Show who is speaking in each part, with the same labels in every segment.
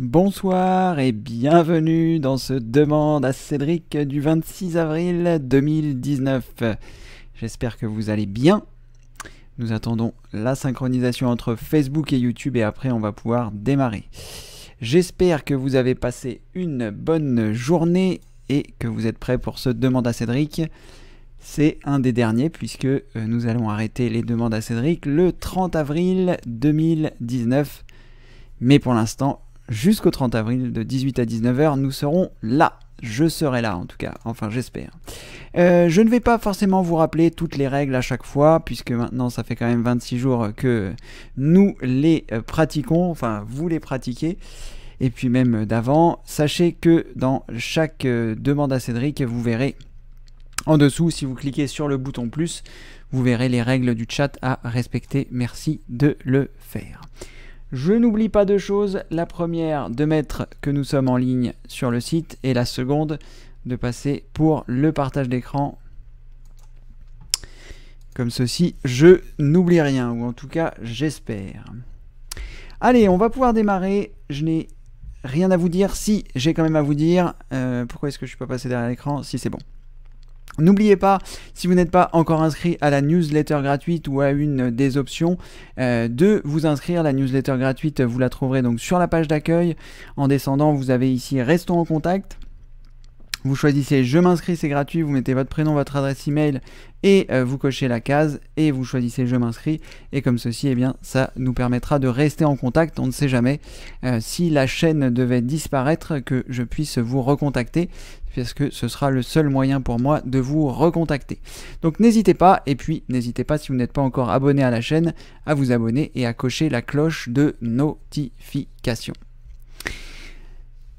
Speaker 1: Bonsoir et bienvenue dans ce Demande à Cédric du 26 avril 2019. J'espère que vous allez bien. Nous attendons la synchronisation entre Facebook et YouTube et après on va pouvoir démarrer. J'espère que vous avez passé une bonne journée et que vous êtes prêts pour ce Demande à Cédric. C'est un des derniers puisque euh, nous allons arrêter les demandes à Cédric le 30 avril 2019. Mais pour l'instant, jusqu'au 30 avril de 18 à 19h, nous serons là. Je serai là en tout cas, enfin j'espère. Euh, je ne vais pas forcément vous rappeler toutes les règles à chaque fois, puisque maintenant ça fait quand même 26 jours que nous les euh, pratiquons, enfin vous les pratiquez, et puis même d'avant. Sachez que dans chaque euh, demande à Cédric, vous verrez en dessous, si vous cliquez sur le bouton plus, vous verrez les règles du chat à respecter. Merci de le faire. Je n'oublie pas deux choses. La première, de mettre que nous sommes en ligne sur le site. Et la seconde, de passer pour le partage d'écran. Comme ceci, je n'oublie rien, ou en tout cas, j'espère. Allez, on va pouvoir démarrer. Je n'ai rien à vous dire. Si, j'ai quand même à vous dire. Euh, pourquoi est-ce que je ne suis pas passé derrière l'écran Si, c'est bon. N'oubliez pas, si vous n'êtes pas encore inscrit à la newsletter gratuite ou à une des options, euh, de vous inscrire. La newsletter gratuite, vous la trouverez donc sur la page d'accueil. En descendant, vous avez ici Restons en contact. Vous choisissez Je m'inscris, c'est gratuit, vous mettez votre prénom, votre adresse email et euh, vous cochez la case et vous choisissez Je m'inscris. Et comme ceci, eh bien, ça nous permettra de rester en contact. On ne sait jamais euh, si la chaîne devait disparaître que je puisse vous recontacter que ce sera le seul moyen pour moi de vous recontacter. Donc n'hésitez pas, et puis n'hésitez pas si vous n'êtes pas encore abonné à la chaîne, à vous abonner et à cocher la cloche de notification.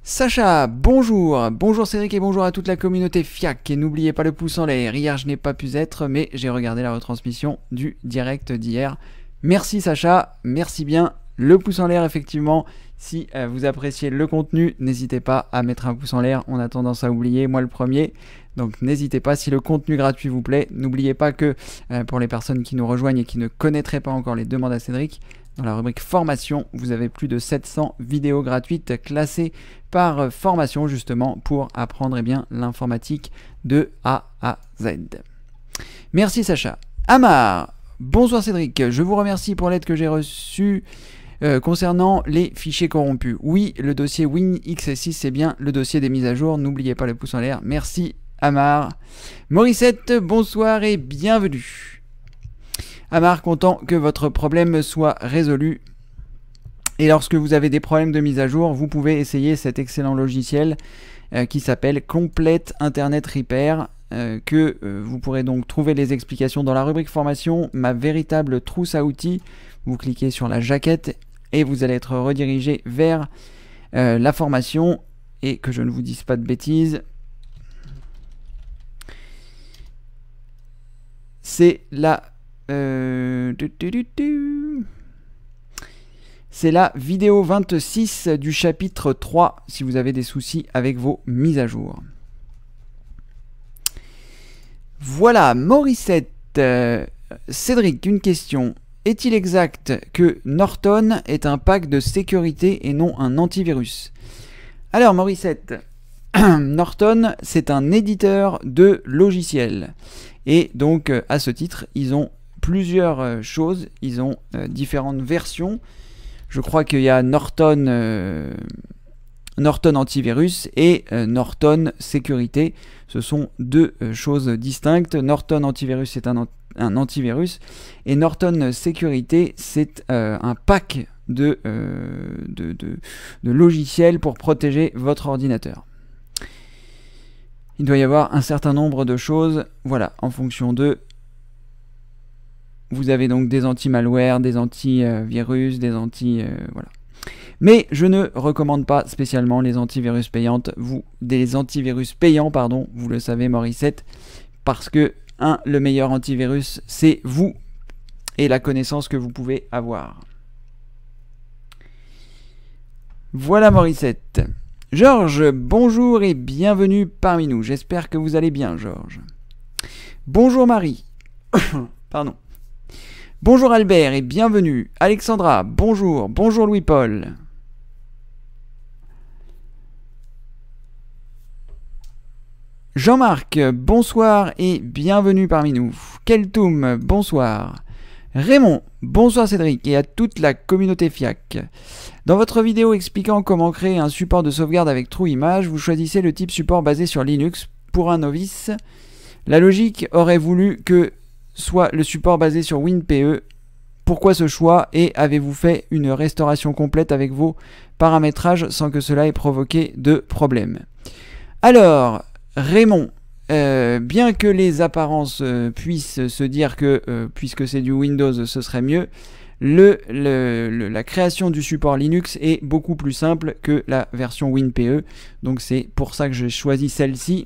Speaker 1: Sacha, bonjour, bonjour Cédric et bonjour à toute la communauté FIAC et n'oubliez pas le pouce en l'air, hier je n'ai pas pu être mais j'ai regardé la retransmission du direct d'hier. Merci Sacha, merci bien le pouce en l'air effectivement. Si euh, vous appréciez le contenu, n'hésitez pas à mettre un pouce en l'air. On a tendance à oublier, moi le premier. Donc n'hésitez pas, si le contenu gratuit vous plaît, n'oubliez pas que euh, pour les personnes qui nous rejoignent et qui ne connaîtraient pas encore les demandes à Cédric, dans la rubrique formation, vous avez plus de 700 vidéos gratuites classées par euh, formation justement pour apprendre et eh bien l'informatique de A à Z. Merci Sacha. Amar, bonsoir Cédric, je vous remercie pour l'aide que j'ai reçue. Euh, concernant les fichiers corrompus, oui, le dossier winxs 6 c'est bien le dossier des mises à jour. N'oubliez pas le pouce en l'air. Merci, Amar. Morissette, bonsoir et bienvenue. Amar, content que votre problème soit résolu. Et lorsque vous avez des problèmes de mise à jour, vous pouvez essayer cet excellent logiciel euh, qui s'appelle Complete Internet Repair euh, que vous pourrez donc trouver les explications dans la rubrique formation, ma véritable trousse à outils. Vous cliquez sur la jaquette et vous allez être redirigé vers euh, la formation et que je ne vous dise pas de bêtises. C'est la... Euh, c'est la vidéo 26 du chapitre 3 si vous avez des soucis avec vos mises à jour. Voilà, Morissette. Euh, Cédric, une question. Est-il exact que Norton est un pack de sécurité et non un antivirus Alors Morissette, Norton c'est un éditeur de logiciels. Et donc à ce titre, ils ont plusieurs euh, choses, ils ont euh, différentes versions. Je crois qu'il y a Norton, euh, Norton antivirus et Norton sécurité. Ce sont deux choses distinctes. Norton antivirus est un, un antivirus. Et Norton Sécurité, c'est euh, un pack euh, de, de, logiciels pour protéger votre ordinateur. Il doit y avoir un certain nombre de choses, voilà, en fonction de... Vous avez donc des anti-malware, des anti-virus, des anti... Euh, voilà. Mais je ne recommande pas spécialement les antivirus payantes, vous, des antivirus payants, pardon, vous le savez, Morissette, parce que Hein, le meilleur antivirus, c'est vous et la connaissance que vous pouvez avoir. Voilà Morissette. Georges, bonjour et bienvenue parmi nous. J'espère que vous allez bien, Georges. Bonjour Marie. Pardon. Bonjour Albert et bienvenue. Alexandra, bonjour. Bonjour Louis-Paul. Jean-Marc, bonsoir et bienvenue parmi nous. Keltoum, bonsoir. Raymond, bonsoir Cédric et à toute la communauté FIAC. Dans votre vidéo expliquant comment créer un support de sauvegarde avec Image, vous choisissez le type support basé sur Linux pour un novice. La logique aurait voulu que soit le support basé sur WinPE. Pourquoi ce choix et avez-vous fait une restauration complète avec vos paramétrages sans que cela ait provoqué de problème Alors, Raymond, euh, bien que les apparences euh, puissent se dire que euh, puisque c'est du Windows, ce serait mieux, la création du support Linux est beaucoup plus simple que la version WinPE. Donc c'est pour ça que j'ai choisi celle-ci.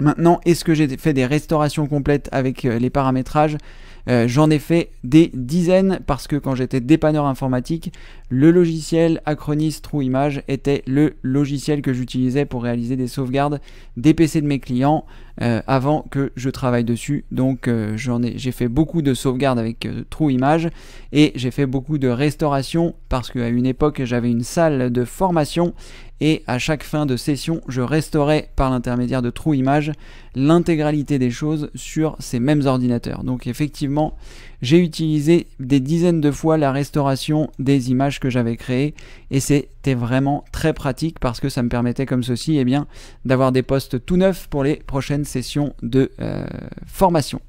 Speaker 1: Maintenant, est-ce que j'ai fait des restaurations complètes avec les paramétrages euh, j'en ai fait des dizaines parce que quand j'étais dépanneur informatique, le logiciel Acronis True Image était le logiciel que j'utilisais pour réaliser des sauvegardes des PC de mes clients euh, avant que je travaille dessus. Donc euh, j'en ai, j'ai fait beaucoup de sauvegardes avec Trou euh, True Image et j'ai fait beaucoup de restauration parce qu'à une époque j'avais une salle de formation et à chaque fin de session je restaurais par l'intermédiaire de True Image l'intégralité des choses sur ces mêmes ordinateurs. Donc effectivement j'ai utilisé des dizaines de fois la restauration des images que j'avais créées et c'était vraiment très pratique parce que ça me permettait comme ceci et eh bien d'avoir des postes tout neufs pour les prochaines sessions de euh, formation.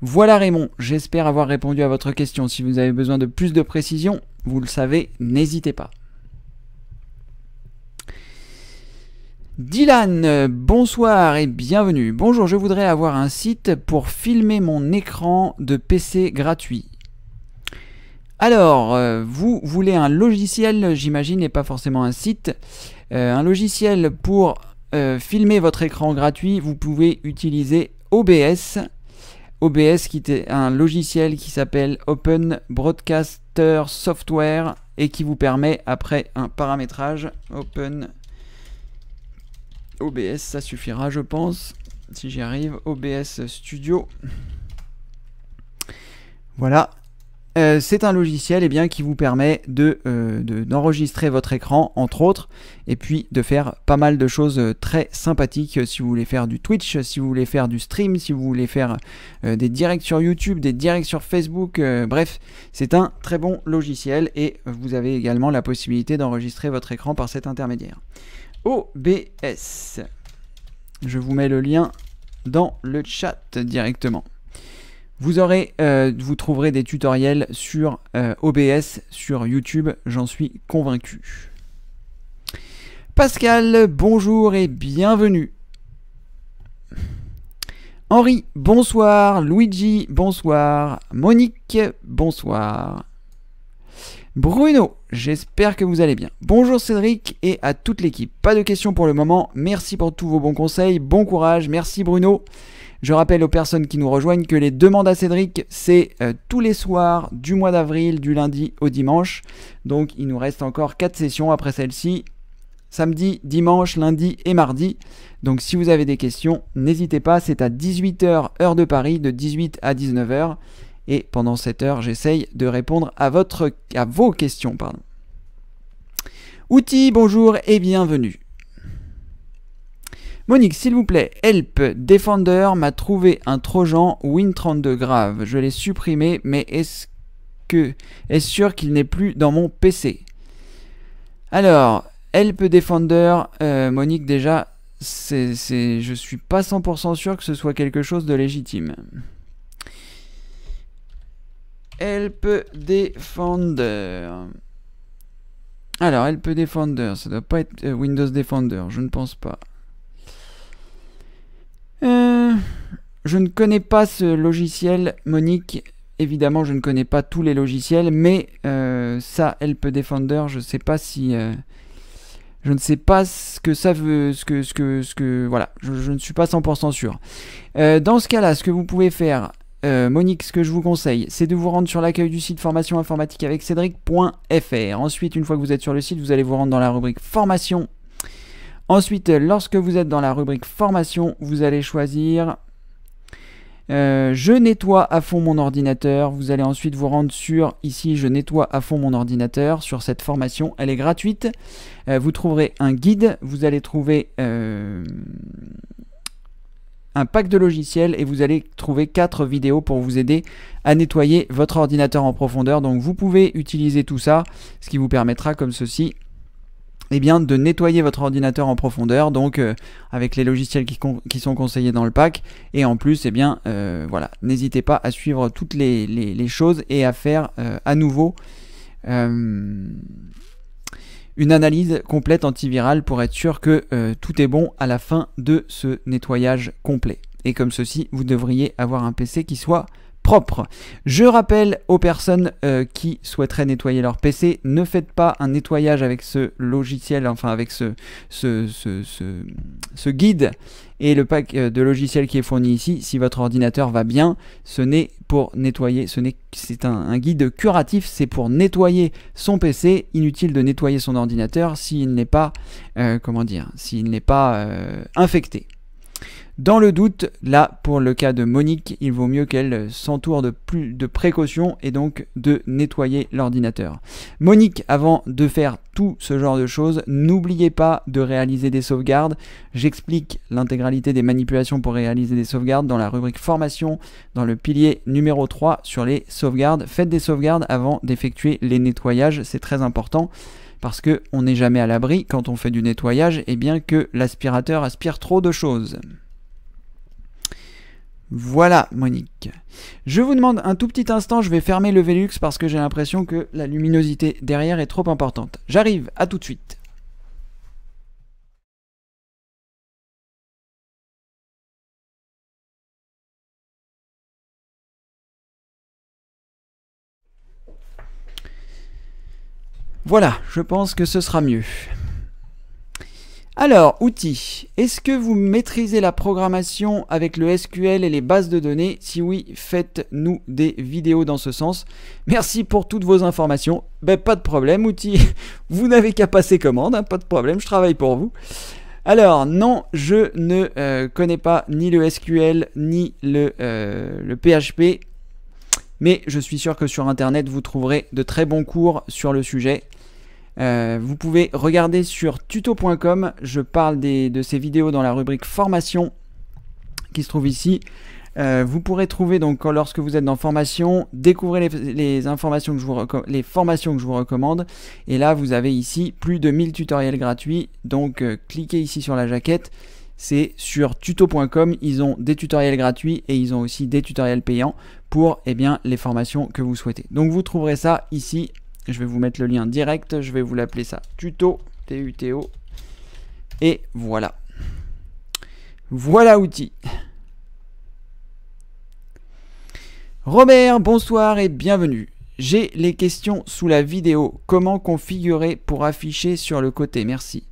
Speaker 1: Voilà Raymond, j'espère avoir répondu à votre question. Si vous avez besoin de plus de précisions, vous le savez, n'hésitez pas. Dylan, bonsoir et bienvenue. Bonjour, je voudrais avoir un site pour filmer mon écran de PC gratuit. Alors, euh, vous voulez un logiciel, j'imagine, et pas forcément un site. Euh, un logiciel pour euh, filmer votre écran gratuit, vous pouvez utiliser OBS. OBS qui est un logiciel qui s'appelle Open Broadcaster Software et qui vous permet après un paramétrage Open OBS, ça suffira, je pense. Si j'y arrive, OBS Studio. Voilà. Euh, c'est un logiciel eh bien, qui vous permet euh, de, d'enregistrer votre écran, entre autres, et puis de faire pas mal de choses euh, très sympathiques si vous voulez faire du Twitch, si vous voulez faire du stream, si vous voulez faire des directs sur YouTube, des directs sur Facebook, bref, c'est un très bon logiciel et vous avez également la possibilité d'enregistrer votre écran par cet intermédiaire. OBS. Je vous mets le lien dans le chat directement. Vous, aurez, euh, vous trouverez des tutoriels sur euh, OBS sur YouTube, j'en suis convaincu. Pascal, bonjour et bienvenue. Henri, bonsoir. Luigi, bonsoir. Monique, bonsoir. Bruno, j'espère que vous allez bien. Bonjour Cédric et à toute l'équipe. Pas de questions pour le moment, merci pour tous vos bons conseils, bon courage, merci Bruno. Je rappelle aux personnes qui nous rejoignent que les demandes à Cédric, c'est euh, tous les soirs du mois d'avril, du lundi au dimanche. Donc il nous reste encore 4 sessions après celle-ci. Samedi, dimanche, lundi et mardi. Donc si vous avez des questions, n'hésitez pas, c'est à 18h heure de Paris, de 18 à 19h. Et pendant cette heure, j'essaye de répondre à, votre, à vos questions. Pardon. Outils, bonjour et bienvenue. Monique, s'il vous plaît, help, Defender m'a trouvé un Trojan Win32 grave. Je l'ai supprimé, mais est-ce que est sûr qu'il n'est plus dans mon PC Alors, help Defender, euh, Monique, déjà, c'est, je suis pas 100% sûr que ce soit quelque chose de légitime. Help Defender. Alors, Help Defender, ça doit pas être euh, Windows Defender, je ne pense pas. Euh, je ne connais pas ce logiciel, Monique. Évidemment, je ne connais pas tous les logiciels, mais euh, ça, Help Defender, je ne sais pas si... je ne sais pas ce que ça veut, ce que, ce que, ce que, voilà, je, je ne suis pas 100% sûr. dans ce cas-là, ce que vous pouvez faire, euh, Monique, ce que je vous conseille, c'est de vous rendre sur l'accueil du site formation informatique avec Cédric.fr. Ensuite, une fois que vous êtes sur le site, vous allez vous rendre dans la rubrique formation. Ensuite, lorsque vous êtes dans la rubrique formation, vous allez choisir euh, je nettoie à fond mon ordinateur. Vous allez ensuite vous rendre sur ici je nettoie à fond mon ordinateur sur cette formation. Elle est gratuite. Euh, vous trouverez un guide. Vous allez trouver un pack de logiciels et vous allez trouver quatre vidéos pour vous aider à nettoyer votre ordinateur en profondeur. Donc vous pouvez utiliser tout ça, ce qui vous permettra comme ceci eh bien, de nettoyer votre ordinateur en profondeur, donc euh, avec les logiciels qui, sont conseillés dans le pack. Et en plus, eh bien, euh, voilà, n'hésitez pas à suivre toutes les, choses et à faire euh, à nouveau une analyse complète antivirale pour être sûr que euh, tout est bon à la fin de ce nettoyage complet. Et comme ceci, vous devriez avoir un PC qui soit propre. Je rappelle aux personnes euh, qui souhaiteraient nettoyer leur PC, ne faites pas un nettoyage avec ce logiciel, enfin avec ce, ce, ce, ce guide et le pack euh, de logiciels qui est fourni ici, si votre ordinateur va bien, ce n'est pour nettoyer, ce c'est un, guide curatif, c'est pour nettoyer son PC. Inutile de nettoyer son ordinateur s'il n'est pas, euh, comment dire, s'il n'est pas euh, infecté. Dans le doute, là, pour le cas de Monique, il vaut mieux qu'elle s'entoure de plus de précautions et donc de nettoyer l'ordinateur. Monique, avant de faire tout ce genre de choses, n'oubliez pas de réaliser des sauvegardes. J'explique l'intégralité des manipulations pour réaliser des sauvegardes dans la rubrique formation, dans le pilier numéro 3 sur les sauvegardes. Faites des sauvegardes avant d'effectuer les nettoyages, c'est très important parce que on n'est jamais à l'abri quand on fait du nettoyage et bien que l'aspirateur aspire trop de choses. Voilà, Monique. Je vous demande un tout petit instant, je vais fermer le Velux parce que j'ai l'impression que la luminosité derrière est trop importante. J'arrive, à tout de suite. Voilà, je pense que ce sera mieux. Alors, outils. Est-ce que vous maîtrisez la programmation avec le SQL et les bases de données Si oui, faites-nous des vidéos dans ce sens. Merci pour toutes vos informations. Ben, pas de problème, outils. Vous n'avez qu'à passer commande, hein, pas de problème, je travaille pour vous. Alors, non, je ne euh, connais pas ni le SQL ni le PHP. Euh, mais je suis sûr que sur Internet, vous trouverez de très bons cours sur le sujet. Euh, vous pouvez regarder sur tuto.com, je parle des, de ces vidéos dans la rubrique formation qui se trouve ici. Euh, vous pourrez trouver donc lorsque vous êtes dans formation, découvrez les, informations que je vous les formations que je vous recommande. Et là, vous avez ici plus de 1000 tutoriels gratuits. Donc euh, cliquez ici sur la jaquette. C'est sur tuto.com, ils ont des tutoriels gratuits et ils ont aussi des tutoriels payants pour eh bien, les formations que vous souhaitez. Donc vous trouverez ça ici je vais vous mettre le lien direct, je vais vous l'appeler ça tuto, T-U-T-O. Et voilà. Voilà outil. Robert, bonsoir et bienvenue. J'ai les questions sous la vidéo. Comment configurer pour afficher sur le côté Merci.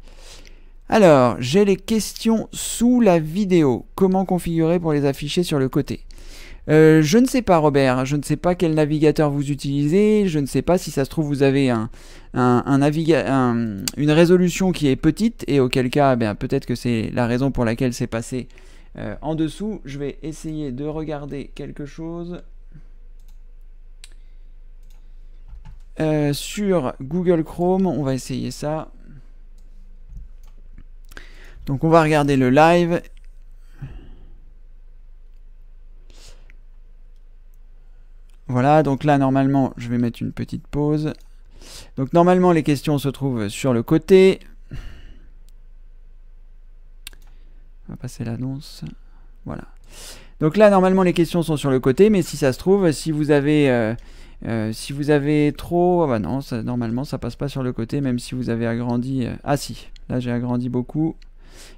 Speaker 1: Alors, j'ai les questions sous la vidéo. Comment configurer pour les afficher sur le côté euh, je ne sais pas Robert, je ne sais pas quel navigateur vous utilisez, je ne sais pas si ça se trouve vous avez une résolution qui est petite et auquel cas ben, peut-être que c'est la raison pour laquelle c'est passé euh, en dessous. Je vais essayer de regarder quelque chose euh, sur Google Chrome, on va essayer ça. Donc on va regarder le live Voilà, donc là, normalement, je vais mettre une petite pause. Donc normalement, les questions se trouvent sur le côté. On va passer l'annonce. Voilà. Donc là, normalement, les questions sont sur le côté, mais si ça se trouve, si vous avez... Euh, euh, si vous avez trop... Ah bah non, normalement ça passe pas sur le côté, même si vous avez agrandi... Euh, ah si, là j'ai agrandi beaucoup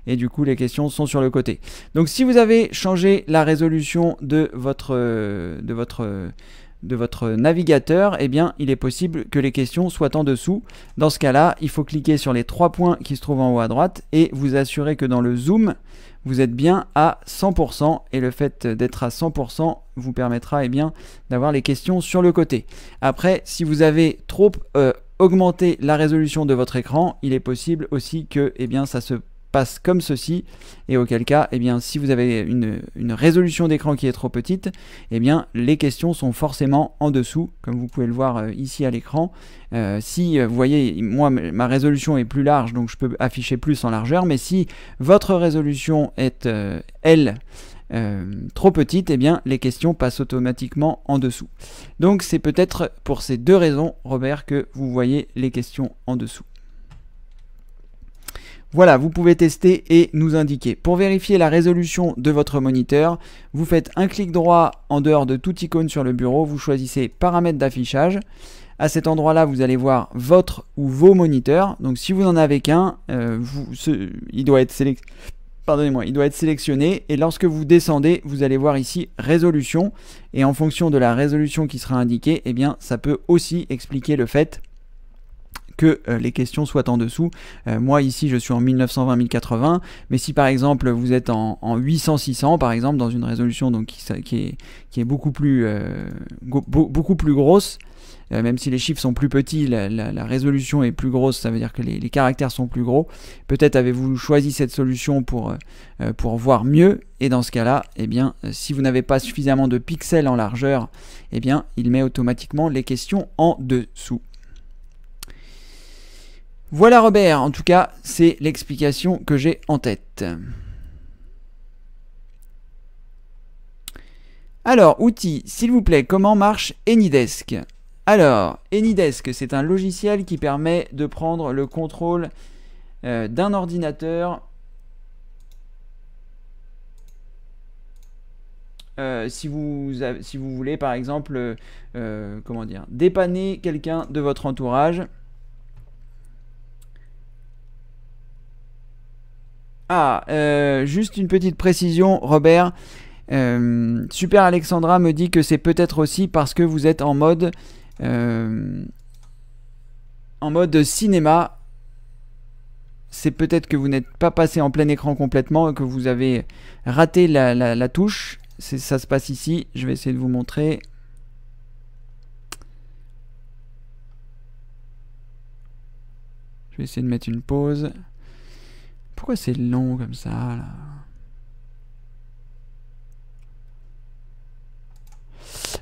Speaker 1: et du coup les questions sont sur le côté. Donc si vous avez changé la résolution de votre, de votre de votre navigateur, eh bien, il est possible que les questions soient en dessous. Dans ce cas-là, il faut cliquer sur les trois points qui se trouvent en haut à droite et vous assurer que dans le zoom, vous êtes bien à 100% et le fait d'être à 100% vous permettra eh bien d'avoir les questions sur le côté. Après, si vous avez trop euh, augmenté la résolution de votre écran, il est possible aussi que eh bien ça se passe comme ceci, et auquel cas, eh bien, si vous avez une, résolution d'écran qui est trop petite, eh bien, les questions sont forcément en dessous, comme vous pouvez le voir euh, ici à l'écran. Euh, si, euh, vous voyez, moi, ma résolution est plus large, donc je peux afficher plus en largeur, mais si votre résolution est, elle, trop petite, eh bien les questions passent automatiquement en dessous. Donc c'est peut-être pour ces deux raisons, Robert, que vous voyez les questions en dessous. Voilà, vous pouvez tester et nous indiquer. Pour vérifier la résolution de votre moniteur, vous faites un clic droit en dehors de toute icône sur le bureau, vous choisissez paramètres d'affichage. À cet endroit-là, vous allez voir votre ou vos moniteurs. Donc si vous n'en avez qu'un, euh, il, doit être Pardonnez-moi, il doit être sélectionné et lorsque vous descendez, vous allez voir ici résolution et en fonction de la résolution qui sera indiquée, eh bien ça peut aussi expliquer le fait que euh, les questions soient en dessous. Euh, moi ici je suis en 1920-1080, mais si par exemple vous êtes en, en 800-600 par exemple dans une résolution donc qui, est, beaucoup plus euh, grosse, même si les chiffres sont plus petits, la, résolution est plus grosse, ça veut dire que les, caractères sont plus gros. Peut-être avez-vous choisi cette solution pour, pour voir mieux, et dans ce cas-là, eh bien, si vous n'avez pas suffisamment de pixels en largeur, eh bien, il met automatiquement les questions en dessous. Voilà Robert, en tout cas, c'est l'explication que j'ai en tête. Alors, outils, s'il vous plaît, comment marche Anydesk Alors, Anydesk, c'est un logiciel qui permet de prendre le contrôle euh, d'un ordinateur euh, si, vous, si vous voulez par exemple euh, comment dire dépanner quelqu'un de votre entourage Ah, euh, juste une petite précision, Robert. Euh, Super Alexandra me dit que c'est peut-être aussi parce que vous êtes en mode euh, en mode cinéma. C'est peut-être que vous n'êtes pas passé en plein écran complètement et que vous avez raté la touche. Ça se passe ici. Je vais essayer de vous montrer. Je vais essayer de mettre une pause. Pourquoi c'est long comme ça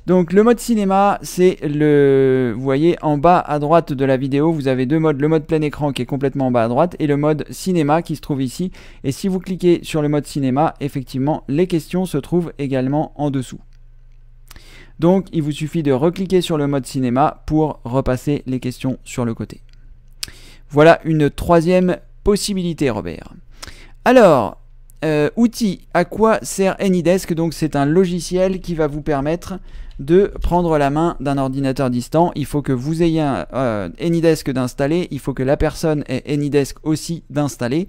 Speaker 1: Donc le mode cinéma, c'est le... Vous voyez, en bas à droite de la vidéo, vous avez deux modes. Le mode plein écran qui est complètement en bas à droite et le mode cinéma qui se trouve ici. Et si vous cliquez sur le mode cinéma, effectivement, les questions se trouvent également en dessous. Donc il vous suffit de recliquer sur le mode cinéma pour repasser les questions sur le côté. Voilà une troisième Possibilité, Robert. Alors, euh, outil, à quoi sert AnyDesk Donc c'est un logiciel qui va vous permettre de prendre la main d'un ordinateur distant. Il faut que vous ayez un, euh, AnyDesk d'installer, il faut que la personne ait AnyDesk aussi d'installer.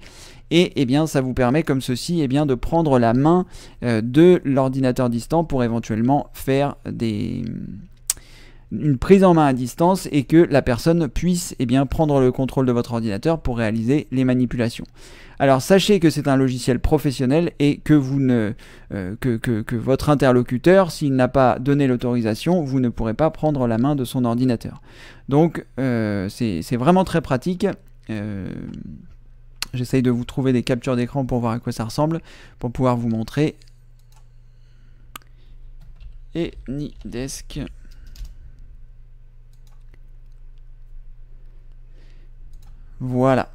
Speaker 1: Et eh bien ça vous permet comme ceci eh bien, de prendre la main euh, de l'ordinateur distant pour éventuellement faire des une prise en main à distance et que la personne puisse eh bien, prendre le contrôle de votre ordinateur pour réaliser les manipulations. Alors sachez que c'est un logiciel professionnel et que, vous ne, euh, que, votre interlocuteur, s'il n'a pas donné l'autorisation, vous ne pourrez pas prendre la main de son ordinateur. Donc euh, c'est vraiment très pratique. Euh, j'essaye de vous trouver des captures d'écran pour voir à quoi ça ressemble, pour pouvoir vous montrer. Et ni desk. Voilà.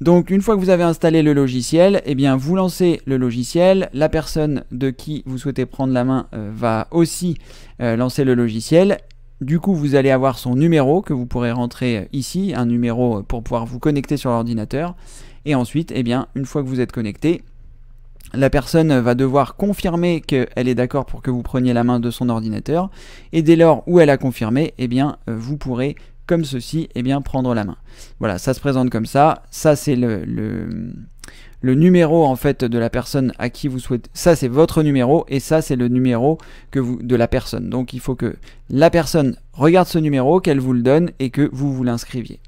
Speaker 1: Donc une fois que vous avez installé le logiciel, et eh bien vous lancez le logiciel, la personne de qui vous souhaitez prendre la main euh, va aussi euh, lancer le logiciel. Du coup, vous allez avoir son numéro que vous pourrez rentrer euh, ici, un numéro pour pouvoir vous connecter sur l'ordinateur. Et ensuite, et eh bien, une fois que vous êtes connecté, la personne va devoir confirmer qu'elle est d'accord pour que vous preniez la main de son ordinateur. Et dès lors où elle a confirmé, et eh bien, vous pourrez comme ceci, et eh bien prendre la main. Voilà, ça se présente comme ça. Ça, c'est le, le, le, numéro en fait de la personne à qui vous souhaitez. Ça, c'est votre numéro et ça, c'est le numéro que vous, de la personne. Donc, il faut que la personne regarde ce numéro, qu'elle vous le donne et que vous vous l'inscriviez.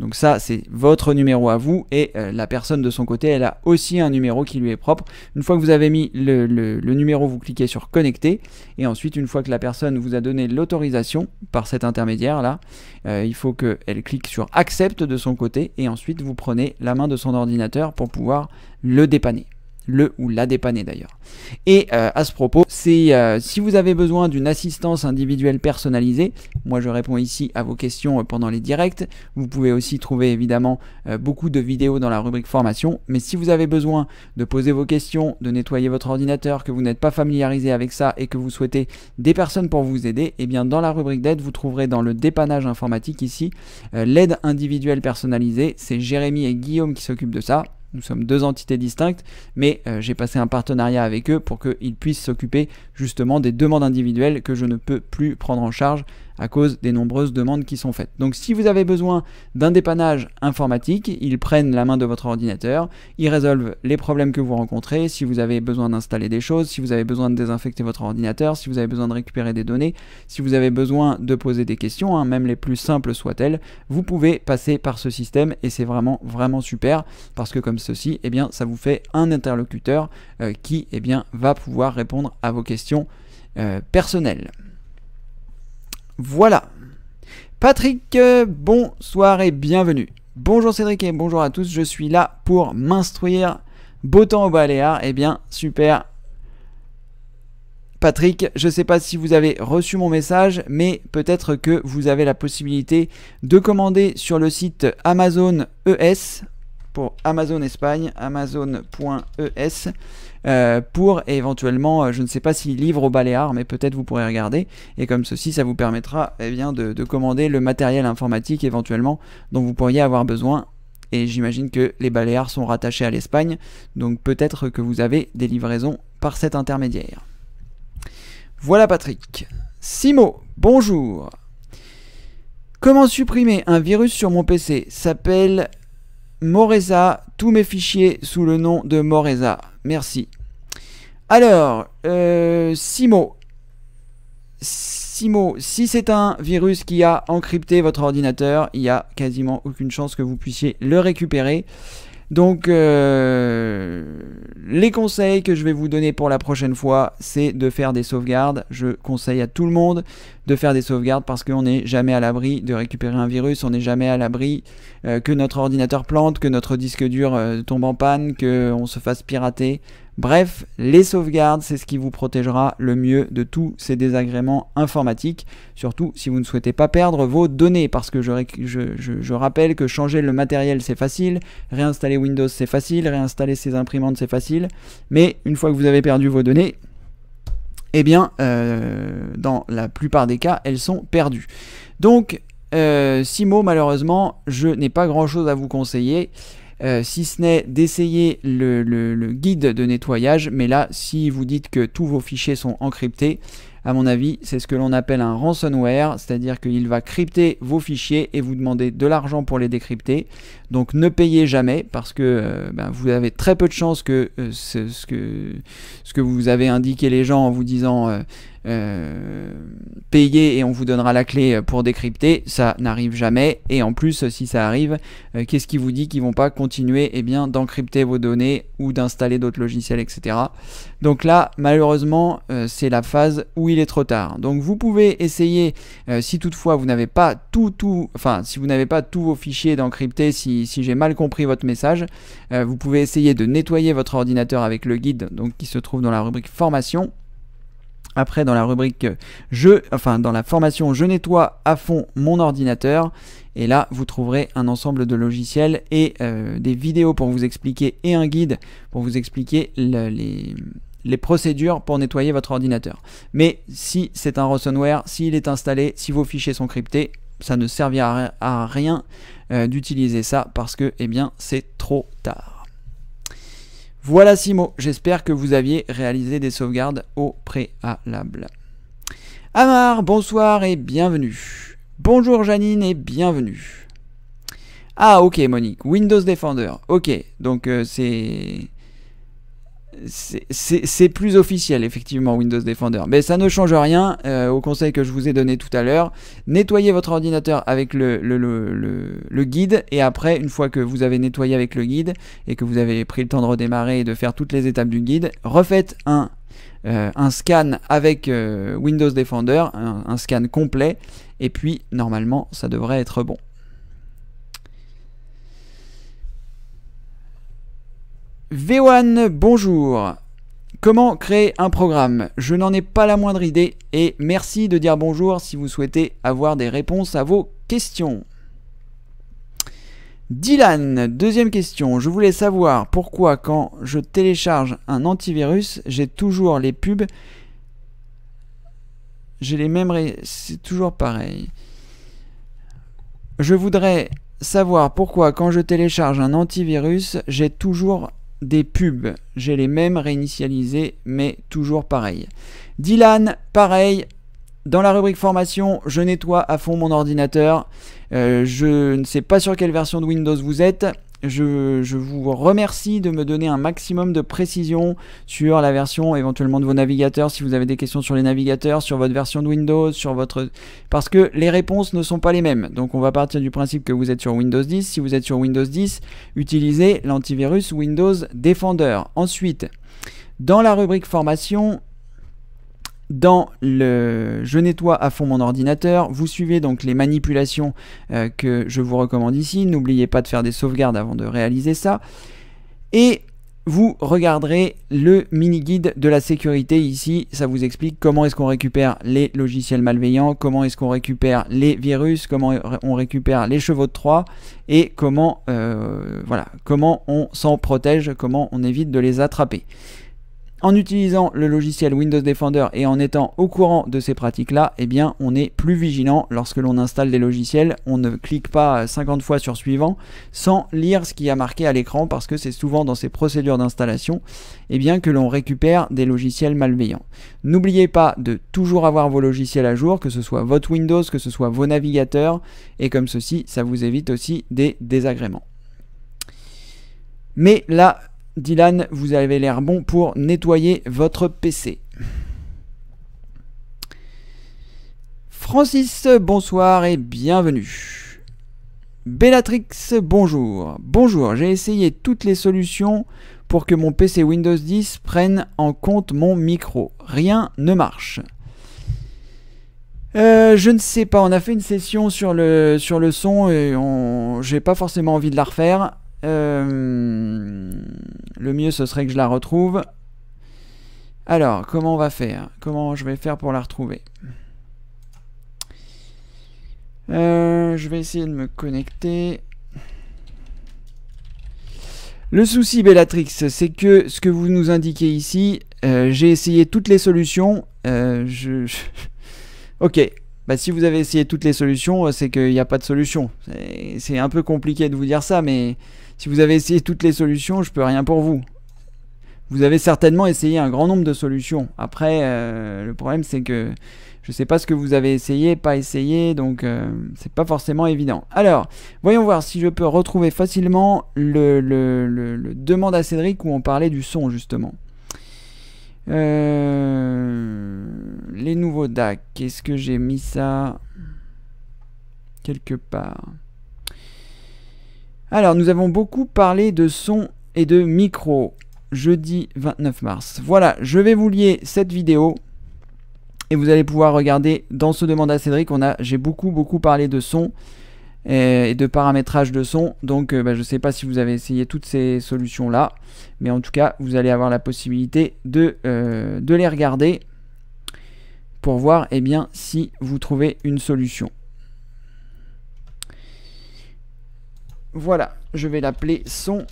Speaker 1: Donc ça, c'est votre numéro à vous et euh, la personne de son côté, elle a aussi un numéro qui lui est propre. Une fois que vous avez mis le, numéro, vous cliquez sur connecter et ensuite, une fois que la personne vous a donné l'autorisation par cet intermédiaire là, euh, il faut qu'elle clique sur accepte de son côté et ensuite vous prenez la main de son ordinateur pour pouvoir le dépanner le ou la dépanner d'ailleurs. Et euh, à ce propos, c'est euh, si vous avez besoin d'une assistance individuelle personnalisée, moi je réponds ici à vos questions euh, pendant les directs. Vous pouvez aussi trouver évidemment beaucoup de vidéos dans la rubrique formation, mais si vous avez besoin de poser vos questions, de nettoyer votre ordinateur, que vous n'êtes pas familiarisé avec ça et que vous souhaitez des personnes pour vous aider, et eh bien dans la rubrique d'aide, vous trouverez dans le dépannage informatique ici l'aide individuelle personnalisée, c'est Jérémy et Guillaume qui s'occupent de ça. Nous sommes deux entités distinctes, mais euh, j'ai passé un partenariat avec eux pour qu'ils puissent s'occuper justement des demandes individuelles que je ne peux plus prendre en charge à cause des nombreuses demandes qui sont faites. Donc si vous avez besoin d'un dépannage informatique, ils prennent la main de votre ordinateur, ils résolvent les problèmes que vous rencontrez, si vous avez besoin d'installer des choses, si vous avez besoin de désinfecter votre ordinateur, si vous avez besoin de récupérer des données, si vous avez besoin de poser des questions, hein, même les plus simples soient-elles, vous pouvez passer par ce système et c'est vraiment vraiment super parce que comme ceci, eh bien ça vous fait un interlocuteur euh, qui eh bien va pouvoir répondre à vos questions euh, personnelles. Voilà. Patrick, euh, bonsoir et bienvenue. Bonjour Cédric et bonjour à tous, je suis là pour m'instruire. Beau temps au Baléares, eh bien super. Patrick, je ne sais pas si vous avez reçu mon message, mais peut-être que vous avez la possibilité de commander sur le site Amazon ES pour Amazon Espagne, amazon.es. Euh, pour éventuellement, euh, je ne sais pas s'il livre aux Baléares, mais peut-être vous pourrez regarder. Et comme ceci, ça vous permettra eh bien, de, de commander le matériel informatique éventuellement dont vous pourriez avoir besoin et j'imagine que les Baléares sont rattachés à l'Espagne, donc peut-être que vous avez des livraisons par cet intermédiaire. Voilà Patrick. Simo, bonjour. Comment supprimer un virus sur mon PC S'appelle Moreza, tous mes fichiers sous le nom de Moreza. Merci. Alors, euh, Simo. Simo, si c'est un virus qui a encrypté votre ordinateur, il n'y a quasiment aucune chance que vous puissiez le récupérer. Donc, euh, les conseils que je vais vous donner pour la prochaine fois, c'est de faire des sauvegardes. Je conseille à tout le monde de faire des sauvegardes parce qu'on n'est jamais à l'abri de récupérer un virus, on n'est jamais à l'abri euh, que notre ordinateur plante, que notre disque dur euh, tombe en panne, qu'on se fasse pirater. Bref, les sauvegardes, c'est ce qui vous protégera le mieux de tous ces désagréments informatiques, surtout si vous ne souhaitez pas perdre vos données, parce que je, rappelle que changer le matériel, c'est facile, réinstaller Windows, c'est facile, réinstaller ses imprimantes, c'est facile, mais une fois que vous avez perdu vos données, eh bien, euh, dans la plupart des cas, elles sont perdues. Donc, euh, mots, malheureusement, je n'ai pas grand-chose à vous conseiller. Euh, si ce n'est d'essayer le, guide de nettoyage. Mais là, si vous dites que tous vos fichiers sont encryptés, à mon avis, c'est ce que l'on appelle un ransomware, c'est-à-dire qu'il va crypter vos fichiers et vous demander de l'argent pour les décrypter. Donc ne payez jamais parce que euh, ben, vous avez très peu de chances que, euh, ce, que, ce que vous avez indiqué les gens en vous disant euh, payez et on vous donnera la clé pour décrypter, ça n'arrive jamais. Et en plus, si ça arrive, qu'est-ce qui vous dit qu'ils vont pas continuer eh bien d'encrypter vos données ou d'installer d'autres logiciels, etc. Donc là, malheureusement, c'est la phase où il est trop tard. Donc vous pouvez essayer, si toutefois vous n'avez pas tout, tout, enfin si vous n'avez pas tous vos fichiers d'encrypter, si si, j'ai mal compris votre message. Euh, vous pouvez essayer de nettoyer votre ordinateur avec le guide donc, qui se trouve dans la rubrique formation. Après, dans la rubrique euh, je, enfin dans la formation je nettoie à fond mon ordinateur. Et là, vous trouverez un ensemble de logiciels et euh, des vidéos pour vous expliquer et un guide pour vous expliquer les, les procédures pour nettoyer votre ordinateur. Mais si c'est un ransomware, s'il est installé, si vos fichiers sont cryptés, ça ne servira à rien euh, d'utiliser ça parce que eh bien c'est trop tard. Voilà Simo, j'espère que vous aviez réalisé des sauvegardes au préalable. Amar, bonsoir et bienvenue. Bonjour Janine et bienvenue. Ah ok Monique, Windows Defender, ok, donc euh, c'est c'est plus officiel, effectivement, Windows Defender. Mais ça ne change rien euh, au conseil que je vous ai donné tout à l'heure. Nettoyez votre ordinateur avec le, guide, et après, une fois que vous avez nettoyé avec le guide, et que vous avez pris le temps de redémarrer et de faire toutes les étapes du guide, refaites un, euh, scan avec euh, Windows Defender, un scan complet, et puis, normalement, ça devrait être bon. V1, bonjour. Comment créer un programme Je n'en ai pas la moindre idée et merci de dire bonjour si vous souhaitez avoir des réponses à vos questions. Dylan, deuxième question. Je voulais savoir pourquoi quand je télécharge un antivirus, j'ai toujours les pubs. J'ai les mêmes... C'est toujours pareil. Je voudrais savoir pourquoi quand je télécharge un antivirus, j'ai toujours des pubs. J'ai les mêmes réinitialisés, mais toujours pareil. Dylan, pareil. Dans la rubrique formation, je nettoie à fond mon ordinateur. Euh, je ne sais pas sur quelle version de Windows vous êtes je, vous remercie de me donner un maximum de précision sur la version éventuellement de vos navigateurs, si vous avez des questions sur les navigateurs, sur votre version de Windows, sur votre... Parce que les réponses ne sont pas les mêmes. Donc on va partir du principe que vous êtes sur Windows 10. Si vous êtes sur Windows 10, utilisez l'antivirus Windows Defender. Ensuite, dans la rubrique formation, dans le Je nettoie à fond mon ordinateur, vous suivez donc les manipulations euh, que je vous recommande ici. N'oubliez pas de faire des sauvegardes avant de réaliser ça. Et vous regarderez le mini-guide de la sécurité ici. Ça vous explique comment est-ce qu'on récupère les logiciels malveillants, comment est-ce qu'on récupère les virus, comment on récupère les chevaux de Troie et comment, euh, voilà, comment on s'en protège, comment on évite de les attraper en utilisant le logiciel Windows Defender et en étant au courant de ces pratiques-là, eh bien, on est plus vigilant lorsque l'on installe des logiciels. On ne clique pas 50 fois sur suivant sans lire ce qui a marqué à l'écran parce que c'est souvent dans ces procédures d'installation eh bien, que l'on récupère des logiciels malveillants. N'oubliez pas de toujours avoir vos logiciels à jour, que ce soit votre Windows, que ce soit vos navigateurs, et comme ceci, ça vous évite aussi des désagréments. Mais là, Dylan, vous avez l'air bon pour nettoyer votre PC. Francis, bonsoir et bienvenue. Bellatrix, bonjour. Bonjour, j'ai essayé toutes les solutions pour que mon PC Windows 10 prenne en compte mon micro. Rien ne marche. Euh, je ne sais pas, on a fait une session sur le, sur le son et on... j'ai pas forcément envie de la refaire. Euh, le mieux, ce serait que je la retrouve. Alors, comment on va faire Comment je vais faire pour la retrouver euh, Je vais essayer de me connecter. Le souci, Bellatrix, c'est que ce que vous nous indiquez ici, euh, j'ai essayé toutes les solutions. je, Ok. Bah, si vous avez essayé toutes les solutions, c'est qu'il n'y a pas de solution. C'est un peu compliqué de vous dire ça, mais si vous avez essayé toutes les solutions, je peux rien pour vous. Vous avez certainement essayé un grand nombre de solutions. Après, euh, le problème c'est que je ne sais pas ce que vous avez essayé, pas essayé, donc euh, c'est pas forcément évident. Alors, voyons voir si je peux retrouver facilement le, demande à Cédric où on parlait du son justement. Euh, les nouveaux DAC, est-ce que j'ai mis ça quelque part alors, nous avons beaucoup parlé de son et de micro jeudi 29 mars. Voilà, je vais vous lier cette vidéo et vous allez pouvoir regarder dans ce demande à Cédric, on a j'ai beaucoup beaucoup parlé de son et de paramétrage de son. Donc euh, bah, je ne sais pas si vous avez essayé toutes ces solutions là, mais en tout cas vous allez avoir la possibilité de, euh, de les regarder pour voir eh bien, si vous trouvez une solution. Voilà, je vais l'appeler son.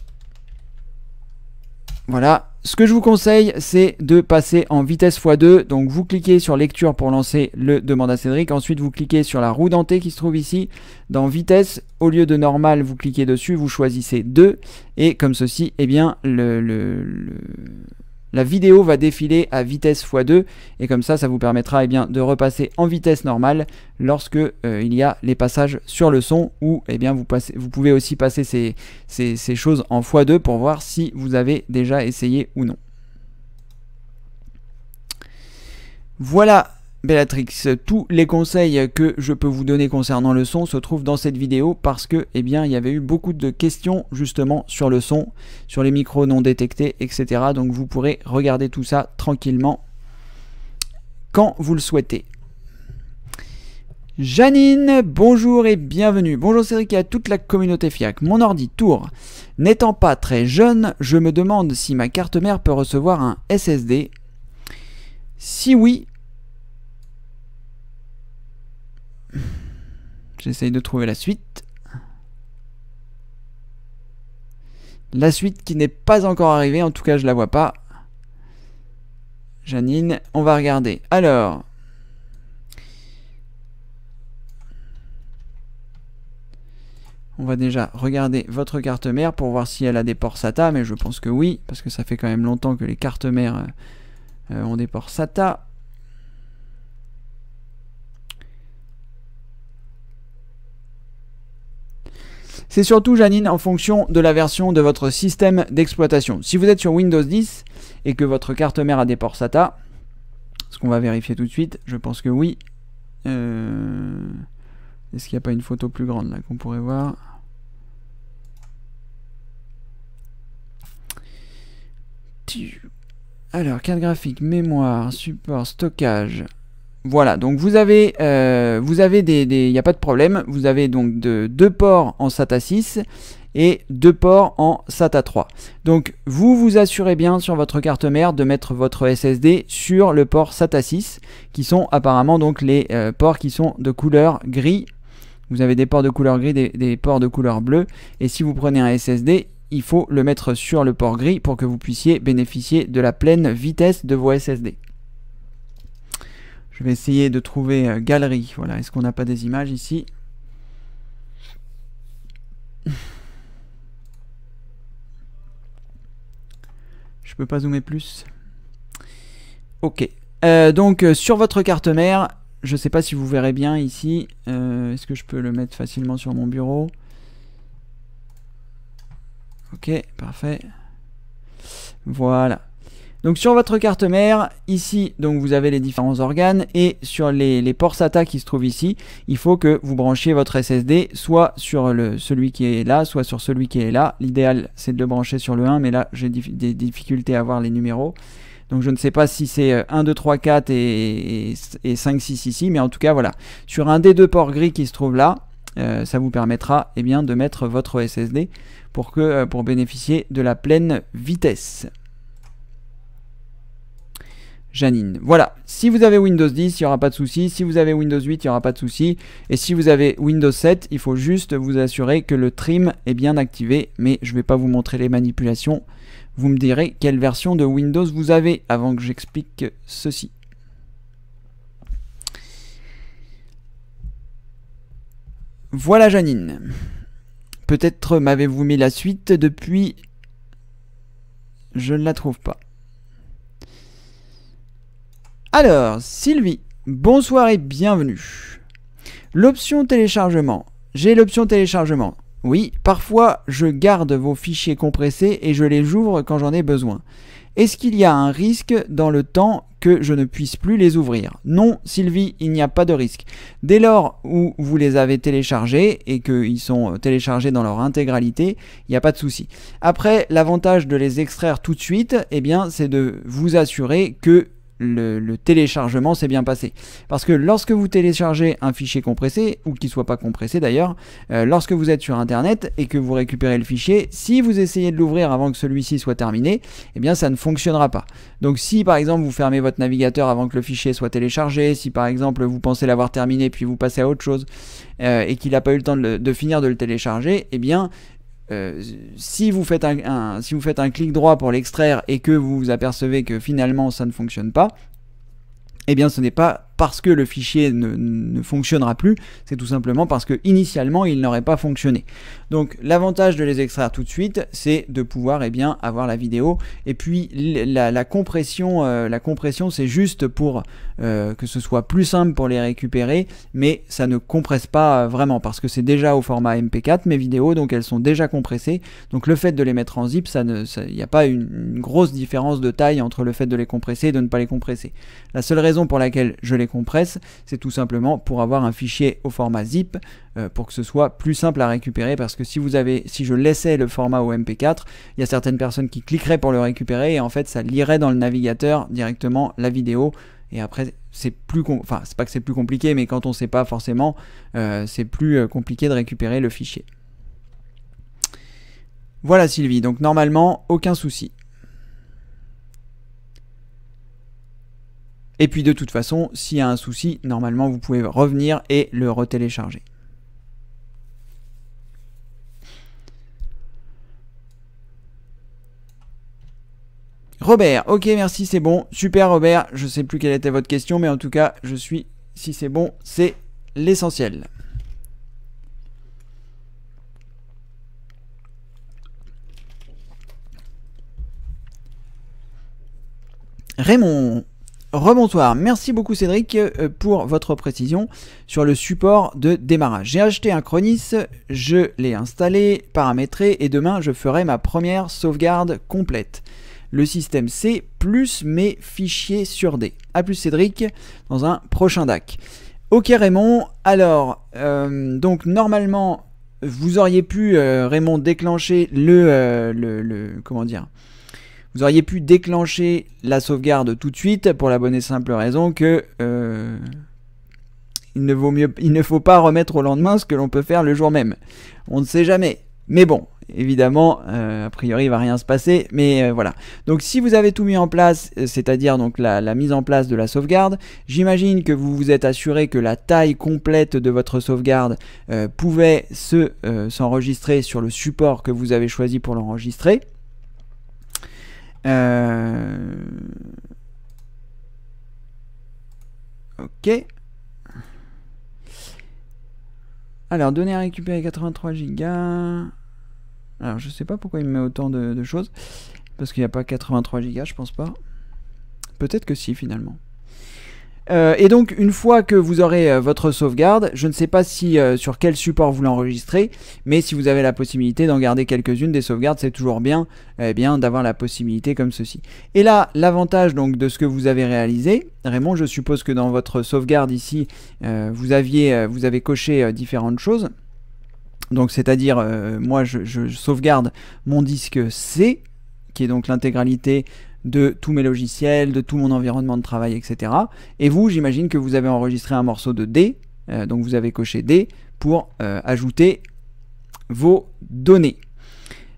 Speaker 1: Voilà, ce que je vous conseille, c'est de passer en vitesse x2. Donc vous cliquez sur lecture pour lancer le demande à Cédric. Ensuite, vous cliquez sur la roue dentée qui se trouve ici. Dans vitesse, au lieu de normal, vous cliquez dessus, vous choisissez 2. Et comme ceci, eh bien, le, le la vidéo va défiler à vitesse x2 et comme ça, ça vous permettra eh bien, de repasser en vitesse normale lorsque euh, il y a les passages sur le son ou eh bien, vous, pouvez aussi passer ces, ces choses en x2 pour voir si vous avez déjà essayé ou non. Voilà Bellatrix, tous les conseils que je peux vous donner concernant le son se trouvent dans cette vidéo parce que, eh bien, il y avait eu beaucoup de questions justement sur le son, sur les micros non détectés, etc. Donc vous pourrez regarder tout ça tranquillement quand vous le souhaitez. Janine, bonjour et bienvenue. Bonjour Cédric et à toute la communauté FIAC. Mon ordi tour. N'étant pas très jeune, je me demande si ma carte mère peut recevoir un SSD. Si oui, J'essaye de trouver la suite. La suite qui n'est pas encore arrivée, en tout cas je la vois pas. Janine, on va regarder. Alors. On va déjà regarder votre carte mère pour voir si elle a des ports SATA, mais je pense que oui, parce que ça fait quand même longtemps que les cartes mères euh, euh, ont des ports SATA. C'est surtout, Janine, en fonction de la version de votre système d'exploitation. Si vous êtes sur Windows 10 et que votre carte mère a des ports SATA, ce qu'on va vérifier tout de suite, je pense que oui. Euh, est-ce qu'il n'y a pas une photo plus grande là qu'on pourrait voir Alors, carte graphique, mémoire, support, stockage, voilà, donc vous avez, euh, vous avez des, il n'y a pas de problème, vous avez donc de, deux ports en SATA 6 et deux ports en SATA 3. Donc vous vous assurez bien sur votre carte mère de mettre votre SSD sur le port SATA 6, qui sont apparemment donc les euh, ports qui sont de couleur gris. Vous avez des ports de couleur gris, des, des ports de couleur bleue, et si vous prenez un SSD, il faut le mettre sur le port gris pour que vous puissiez bénéficier de la pleine vitesse de vos SSD. Je vais essayer de trouver euh, galerie. Voilà, est-ce qu'on n'a pas des images ici Je peux pas zoomer plus. Ok. Euh, donc euh, sur votre carte mère, je sais pas si vous verrez bien ici. Est-ce que je peux le mettre facilement sur mon bureau Ok, parfait. Voilà. Donc sur votre carte mère, ici donc vous avez les différents organes et sur les, ports SATA qui se trouvent ici, il faut que vous branchiez votre SSD soit sur le, celui qui est là, soit sur celui qui est là. L'idéal c'est de le brancher sur le 1, mais là j'ai des difficultés à voir les numéros. Donc je ne sais pas si c'est 1, 2, 3, 4 et, 5, 6 ici, mais en tout cas voilà. Sur un des deux ports gris qui se trouve là, euh, ça vous permettra eh bien, de mettre votre SSD pour, que, euh, pour bénéficier de la pleine vitesse. Janine. Voilà, si vous avez Windows 10, il n'y aura pas de souci. Si vous avez Windows 8, il n'y aura pas de souci. Et si vous avez Windows 7, il faut juste vous assurer que le trim est bien activé. Mais je ne vais pas vous montrer les manipulations. Vous me direz quelle version de Windows vous avez avant que j'explique ceci. Voilà Janine. Peut-être m'avez-vous mis la suite depuis... Je ne la trouve pas. Alors, Sylvie, bonsoir et bienvenue. L'option téléchargement. J'ai l'option téléchargement. Oui, parfois je garde vos fichiers compressés et je les ouvre quand j'en ai besoin. Est-ce qu'il y a un risque dans le temps que je ne puisse plus les ouvrir Non, Sylvie, il n'y a pas de risque. Dès lors où vous les avez téléchargés et qu'ils sont téléchargés dans leur intégralité, il n'y a pas de souci. Après, l'avantage de les extraire tout de suite, eh bien, c'est de vous assurer que le, téléchargement s'est bien passé. Parce que lorsque vous téléchargez un fichier compressé, ou qu'il soit pas compressé d'ailleurs, euh, lorsque vous êtes sur Internet et que vous récupérez le fichier, si vous essayez de l'ouvrir avant que celui-ci soit terminé, eh bien ça ne fonctionnera pas. Donc si par exemple vous fermez votre navigateur avant que le fichier soit téléchargé, si par exemple vous pensez l'avoir terminé puis vous passez à autre chose euh, et qu'il n'a pas eu le temps de, de, finir de le télécharger, eh bien euh, si, vous faites un, un, si vous faites un clic droit pour l'extraire et que vous vous apercevez que finalement ça ne fonctionne pas, eh bien ce n'est pas parce que le fichier ne, fonctionnera plus, c'est tout simplement parce que initialement il n'aurait pas fonctionné. Donc l'avantage de les extraire tout de suite, c'est de pouvoir et eh bien, avoir la vidéo. Et puis la, compression, euh, la compression c'est juste pour euh, que ce soit plus simple pour les récupérer, mais ça ne compresse pas euh, vraiment parce que c'est déjà au format MP4 mes vidéos, donc elles sont déjà compressées. Donc le fait de les mettre en zip, ça ne, il n'y a pas une, grosse différence de taille entre le fait de les compresser et de ne pas les compresser. La seule raison pour laquelle je les c'est tout simplement pour avoir un fichier au format zip euh, pour que ce soit plus simple à récupérer parce que si vous avez si je laissais le format au MP4, il y a certaines personnes qui cliqueraient pour le récupérer et en fait ça lirait dans le navigateur directement la vidéo et après c'est plus enfin c'est pas que c'est plus compliqué mais quand on sait pas forcément euh, c'est plus euh, compliqué de récupérer le fichier. Voilà Sylvie, donc normalement aucun souci. Et puis de toute façon, s'il y a un souci, normalement vous pouvez revenir et le retélécharger. Robert, ok merci c'est bon, super Robert, je ne sais plus quelle était votre question mais en tout cas je suis, si c'est bon, c'est l'essentiel. Raymond Rebonsoir, Merci beaucoup Cédric euh, pour votre précision sur le support de démarrage. J'ai acheté un Chronis, je l'ai installé, paramétré et demain je ferai ma première sauvegarde complète. Le système C plus mes fichiers sur D. A plus Cédric dans un prochain DAC. Ok Raymond, alors euh, donc normalement vous auriez pu euh, Raymond déclencher le, le, le comment dire vous auriez pu déclencher la sauvegarde tout de suite pour la bonne et simple raison que euh, il, ne vaut mieux, il ne faut pas remettre au lendemain ce que l'on peut faire le jour même. On ne sait jamais. Mais bon, évidemment, euh, a priori, il va rien se passer, mais euh, voilà. Donc, si vous avez tout mis en place, c'est-à-dire donc la, mise en place de la sauvegarde, j'imagine que vous vous êtes assuré que la taille complète de votre sauvegarde pouvait se s'enregistrer sur le support que vous avez choisi pour l'enregistrer. Euh... Ok. Alors, donner à récupérer 83 gigas. Alors, je sais pas pourquoi il met autant de, de choses. Parce qu'il n'y a pas 83 gigas, je pense pas. Peut-être que si, finalement. Euh, et donc une fois que vous aurez euh, votre sauvegarde, je ne sais pas si euh, sur quel support vous l'enregistrez, mais si vous avez la possibilité d'en garder quelques-unes des sauvegardes, c'est toujours bien, eh bien d'avoir la possibilité comme ceci. Et là, l'avantage donc de ce que vous avez réalisé, Raymond, je suppose que dans votre sauvegarde ici, vous aviez, vous avez coché différentes choses. Donc c'est-à-dire, moi je sauvegarde mon disque C, qui est donc l'intégralité de tous mes logiciels, de tout mon environnement de travail, etc. Et vous, j'imagine que vous avez enregistré un morceau de D, euh, donc vous avez coché D pour euh, ajouter vos données.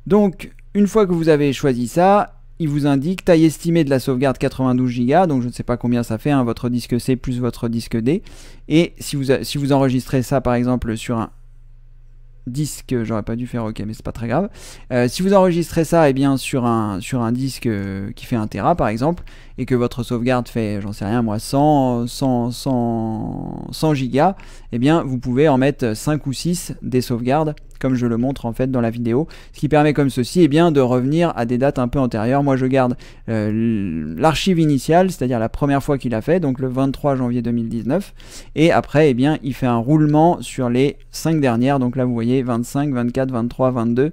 Speaker 1: Donc, une fois que vous avez choisi ça, il vous indique taille estimée de la sauvegarde 92 Go, donc je ne sais pas combien ça fait, hein, votre disque C plus votre disque D. Et si vous, si vous enregistrez ça par exemple sur un disque, j'aurais pas dû faire OK, mais c'est pas très grave. Euh, si vous enregistrez ça et eh bien, sur, un, sur un disque euh, qui fait 1 Tera par exemple, et que votre sauvegarde fait, j'en sais rien moi, 100, 100, 100, 100 gigas, et eh bien, vous pouvez en mettre 5 ou 6 des sauvegardes comme je le montre en fait dans la vidéo. Ce qui permet comme ceci eh bien, de revenir à des dates un peu antérieures. Moi je garde euh, l'archive initiale, c'est-à-dire la première fois qu'il a fait, donc le 23 janvier 2019. Et après eh bien, il fait un roulement sur les 5 dernières. Donc là vous voyez 25, 24, 23, 22.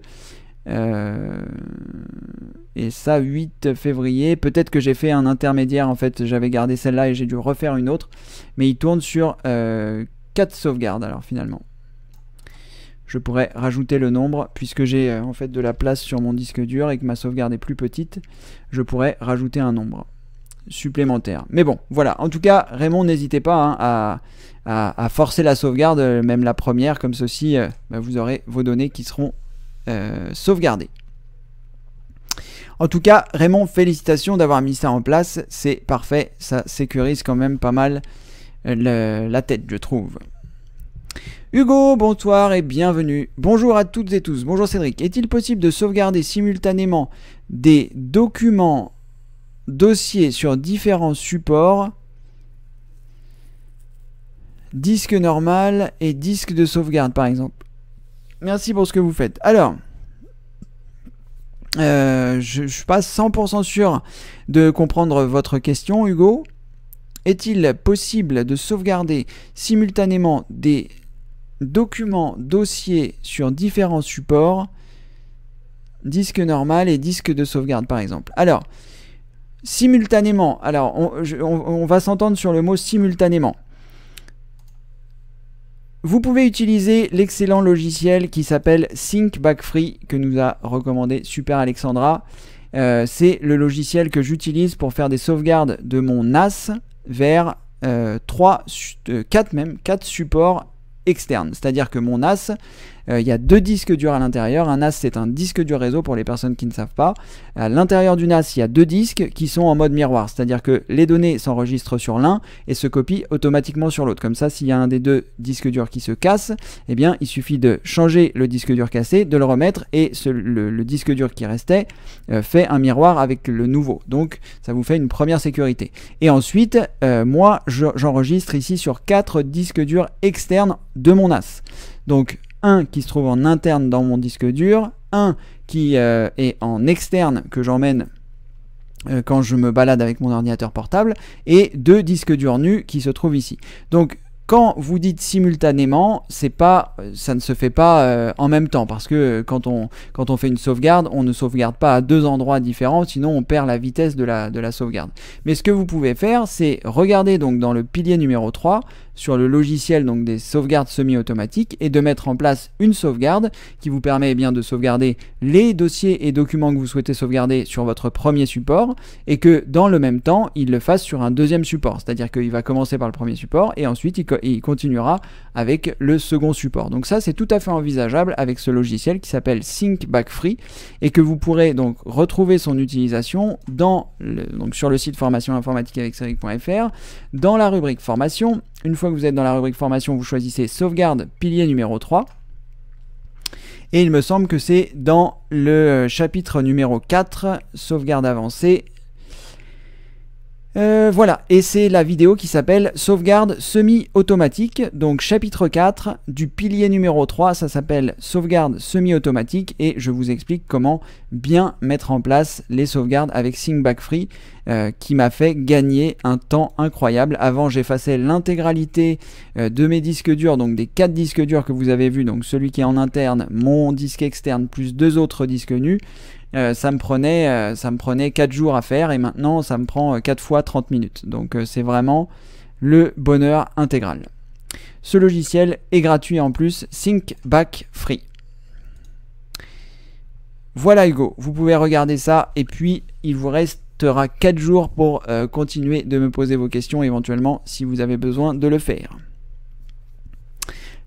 Speaker 1: Et ça, 8 février. Peut-être que j'ai fait un intermédiaire, en fait, j'avais gardé celle-là et j'ai dû refaire une autre. Mais il tourne sur 4 euh, sauvegardes, alors finalement je pourrais rajouter le nombre puisque j'ai euh, en fait de la place sur mon disque dur et que ma sauvegarde est plus petite, je pourrais rajouter un nombre supplémentaire. Mais bon, voilà. En tout cas, Raymond, n'hésitez pas hein, à, forcer la sauvegarde, euh, même la première, comme ceci, euh, bah, vous aurez vos données qui seront sauvegardées. En tout cas, Raymond, félicitations d'avoir mis ça en place. C'est parfait, ça sécurise quand même pas mal la tête, je trouve. Hugo, bonsoir et bienvenue. Bonjour à toutes et tous. Bonjour Cédric. Est-il possible de sauvegarder simultanément des documents, dossiers sur différents supports Disque normal et disque de sauvegarde par exemple. Merci pour ce que vous faites. Alors, euh, je ne suis pas 100% sûr de comprendre votre question Hugo. Est-il possible de sauvegarder simultanément des documents, dossiers sur différents supports, disque normal et disque de sauvegarde par exemple. Alors, simultanément, alors on, va s'entendre sur le mot simultanément. Vous pouvez utiliser l'excellent logiciel qui s'appelle Sync que nous a recommandé Super Alexandra. Euh, c'est le logiciel que j'utilise pour faire des sauvegardes de mon NAS vers 3, euh, 4 euh, même, 4 supports externe. C'est-à-dire que mon as euh, il y a deux disques durs à l'intérieur. Un NAS, c'est un disque dur réseau pour les personnes qui ne savent pas. À l'intérieur du NAS, il y a deux disques qui sont en mode miroir, c'est-à-dire que les données s'enregistrent sur l'un et se copient automatiquement sur l'autre. Comme ça, s'il y a un des deux disques durs qui se casse, eh bien, il suffit de changer le disque dur cassé, de le remettre et le, disque dur qui restait euh, fait un miroir avec le nouveau. Donc, ça vous fait une première sécurité. Et ensuite, euh, moi, j'enregistre ici sur quatre disques durs externes de mon NAS. Donc un qui se trouve en interne dans mon disque dur, un qui euh, est en externe que j'emmène euh, quand je me balade avec mon ordinateur portable, et deux disques durs nus qui se trouvent ici. Donc quand vous dites simultanément, c'est pas, euh, ça ne se fait pas en même temps parce que quand on, quand on fait une sauvegarde, on ne sauvegarde pas à deux endroits différents, sinon on perd la vitesse de la, de la sauvegarde. Mais ce que vous pouvez faire, c'est regarder donc dans le pilier numéro 3, sur le logiciel donc des sauvegardes semi-automatiques et de mettre en place une sauvegarde qui vous permet eh bien de sauvegarder les dossiers et documents que vous souhaitez sauvegarder sur votre premier support et que dans le même temps il le fasse sur un deuxième support c'est à dire qu'il va commencer par le premier support et ensuite il, continuera avec le second support donc ça c'est tout à fait envisageable avec ce logiciel qui s'appelle Sync Back Free et que vous pourrez donc retrouver son utilisation dans donc sur le site formation informatique avec dans la rubrique formation une fois que vous êtes dans la rubrique formation, vous choisissez sauvegarde pilier numéro 3. Et il me semble que c'est dans le chapitre numéro 4, sauvegarde avancée, euh, voilà, et c'est la vidéo qui s'appelle Sauvegarde semi-automatique, donc chapitre 4 du pilier numéro 3, ça s'appelle Sauvegarde semi-automatique, et je vous explique comment bien mettre en place les sauvegardes avec Syncback Free, euh, qui m'a fait gagner un temps incroyable. Avant, j'effaçais l'intégralité euh, de mes disques durs, donc des 4 disques durs que vous avez vus, donc celui qui est en interne, mon disque externe, plus deux autres disques nus. Euh, ça me prenait euh, ça me prenait 4 jours à faire et maintenant ça me prend 4 euh, fois 30 minutes. Donc c'est vraiment le bonheur intégral. Ce logiciel est gratuit en plus, Think Back Free. Voilà Hugo, vous pouvez regarder ça et puis il vous restera 4 jours pour continuer de me poser vos questions éventuellement si vous avez besoin de le faire.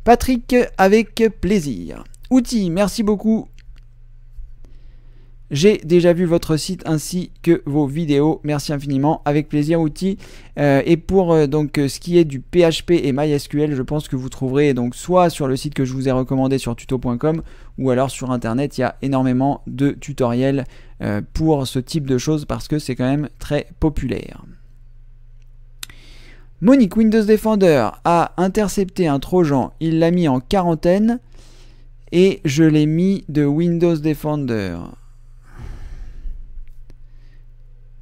Speaker 1: Patrick, avec plaisir. Outils, merci beaucoup j'ai déjà vu votre site ainsi que vos vidéos. Merci infiniment. Avec plaisir, outils. Euh, et pour euh, donc euh, ce qui est du PHP et MySQL, je pense que vous trouverez donc soit sur le site que je vous ai recommandé sur tuto.com ou alors sur internet, il y a énormément de tutoriels pour ce type de choses parce que c'est quand même très populaire. Monique Windows Defender a intercepté un Trojan, il l'a mis en quarantaine et je l'ai mis de Windows Defender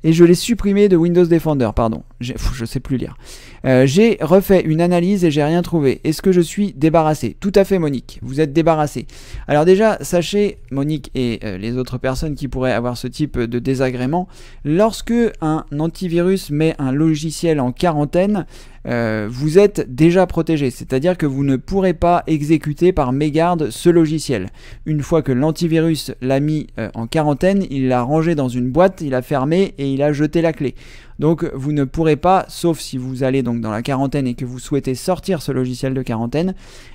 Speaker 1: et je l'ai supprimé de Windows Defender, pardon. Je je sais plus lire. Euh, j'ai refait une analyse et j'ai rien trouvé. Est-ce que je suis débarrassé Tout à fait, Monique. Vous êtes débarrassé. Alors déjà, sachez, Monique et euh, les autres personnes qui pourraient avoir ce type de désagrément, lorsque un antivirus met un logiciel en quarantaine, euh, vous êtes déjà protégé, c'est-à-dire que vous ne pourrez pas exécuter par mégarde ce logiciel. Une fois que l'antivirus l'a mis euh, en quarantaine, il l'a rangé dans une boîte, il a fermé et il a jeté la clé. Donc vous ne pourrez pas, sauf si vous allez donc dans la quarantaine et que vous souhaitez sortir ce logiciel de quarantaine,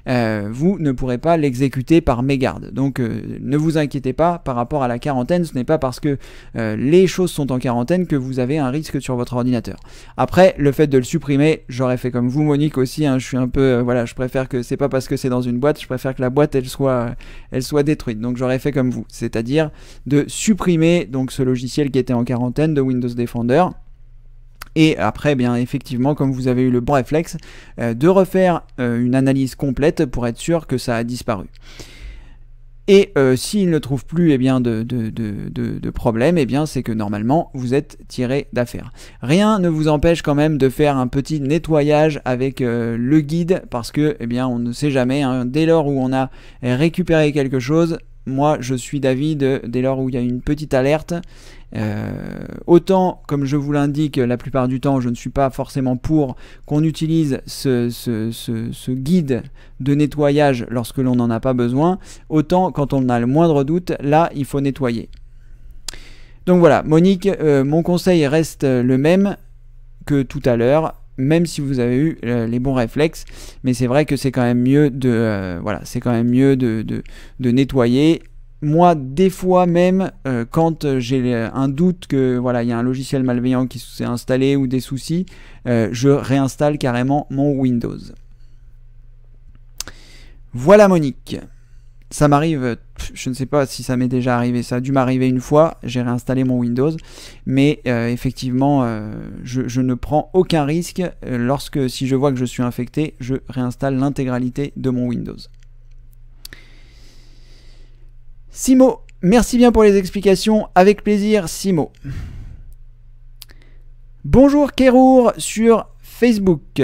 Speaker 1: euh, vous ne pourrez pas l'exécuter par mégarde. Donc euh, ne vous inquiétez pas par rapport à la quarantaine, ce n'est pas parce que euh, les choses sont en quarantaine que vous avez un risque sur votre ordinateur. Après, le fait de le supprimer, j'aurais fait comme vous Monique aussi, hein, je suis un peu, voilà, je préfère que c'est pas parce que c'est dans une boîte, je préfère que la boîte elle soit, elle soit détruite. Donc j'aurais fait comme vous, c'est-à-dire de supprimer donc ce logiciel qui était en quarantaine de Windows Defender et après, bien effectivement, comme vous avez eu le bon réflexe, euh, de refaire euh, une analyse complète pour être sûr que ça a disparu. Et euh, s'il ne trouve plus eh bien, de, de, problème, eh bien, c'est que normalement vous êtes tiré d'affaire. Rien ne vous empêche quand même de faire un petit nettoyage avec le guide parce que eh bien, on ne sait jamais. Hein. dès lors où on a récupéré quelque chose, moi je suis David dès lors où il y a une petite alerte. Euh, autant, comme je vous l'indique la plupart du temps, je ne suis pas forcément pour qu'on utilise ce, guide de nettoyage lorsque l'on n'en a pas besoin, autant quand on a le moindre doute, là il faut nettoyer. Donc voilà, Monique, euh, mon conseil reste le même que tout à l'heure, même si vous avez eu euh, les bons réflexes. Mais c'est vrai que c'est quand même mieux de, euh, voilà, c'est quand même mieux de, de, nettoyer. Moi, des fois même, euh, quand j'ai un doute que voilà, il y a un logiciel malveillant qui s'est installé ou des soucis, je réinstalle carrément mon Windows. Voilà Monique ça m'arrive, je ne sais pas si ça m'est déjà arrivé, ça a dû m'arriver une fois, j'ai réinstallé mon Windows, mais euh, effectivement, euh, je, ne prends aucun risque euh, lorsque, si je vois que je suis infecté, je réinstalle l'intégralité de mon Windows. Simo, merci bien pour les explications, avec plaisir Simo. Bonjour Kerour sur Facebook.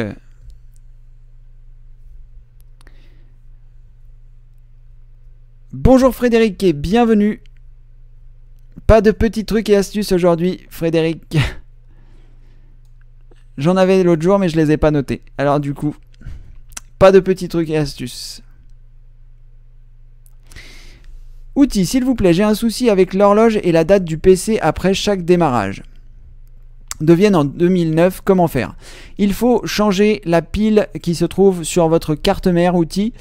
Speaker 1: Bonjour Frédéric et bienvenue. Pas de petits trucs et astuces aujourd'hui, Frédéric. J'en avais l'autre jour mais je les ai pas notés. Alors du coup, pas de petits trucs et astuces. Outils, s'il vous plaît, j'ai un souci avec l'horloge et la date du PC après chaque démarrage. Deviennent en 2009, comment faire Il faut changer la pile qui se trouve sur votre carte mère outil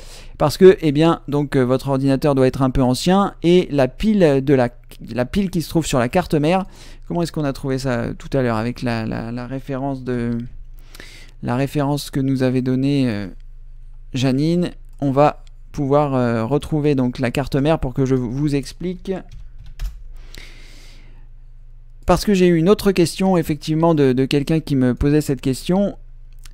Speaker 1: parce que eh bien donc euh, votre ordinateur doit être un peu ancien et la pile de la, pile qui se trouve sur la carte mère. Comment est-ce qu'on a trouvé ça euh, tout à l'heure avec la, référence de la référence que nous avait donnée euh, Janine On va pouvoir retrouver donc la carte mère pour que je vous explique parce que j'ai eu une autre question effectivement de quelqu'un qui me posait cette question.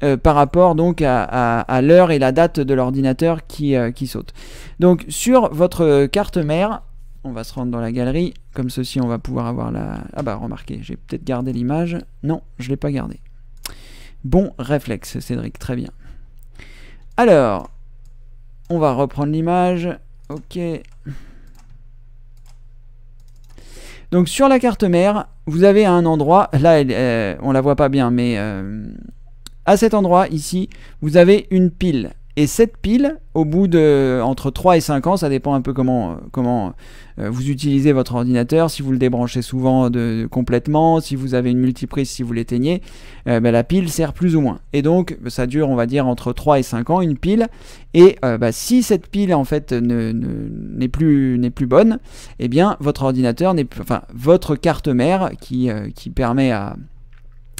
Speaker 1: Euh, par rapport donc à, l'heure et la date de l'ordinateur qui, euh, qui saute. Donc sur votre carte mère, on va se rendre dans la galerie, comme ceci on va pouvoir avoir la... Ah bah remarquez, j'ai peut-être gardé l'image. Non, je ne l'ai pas gardé. Bon réflexe Cédric, très bien. Alors, on va reprendre l'image. Ok. Donc sur la carte mère, vous avez un endroit, là on ne euh, on la voit pas bien, mais à cet endroit ici, vous avez une pile. Et cette pile, au bout de entre 3 et 5 ans, ça dépend un peu comment, comment euh, vous utilisez votre ordinateur, si vous le débranchez souvent de, complètement, si vous avez une multiprise, si vous l'éteignez, euh, ben, la pile sert plus ou moins. Et donc ben, ça dure, on va dire, entre 3 et 5 ans, une pile. Et euh, ben, si cette pile en fait n'est plus plus, plus bonne, eh bien votre ordinateur n'est plus. Enfin, votre carte mère qui, qui permet à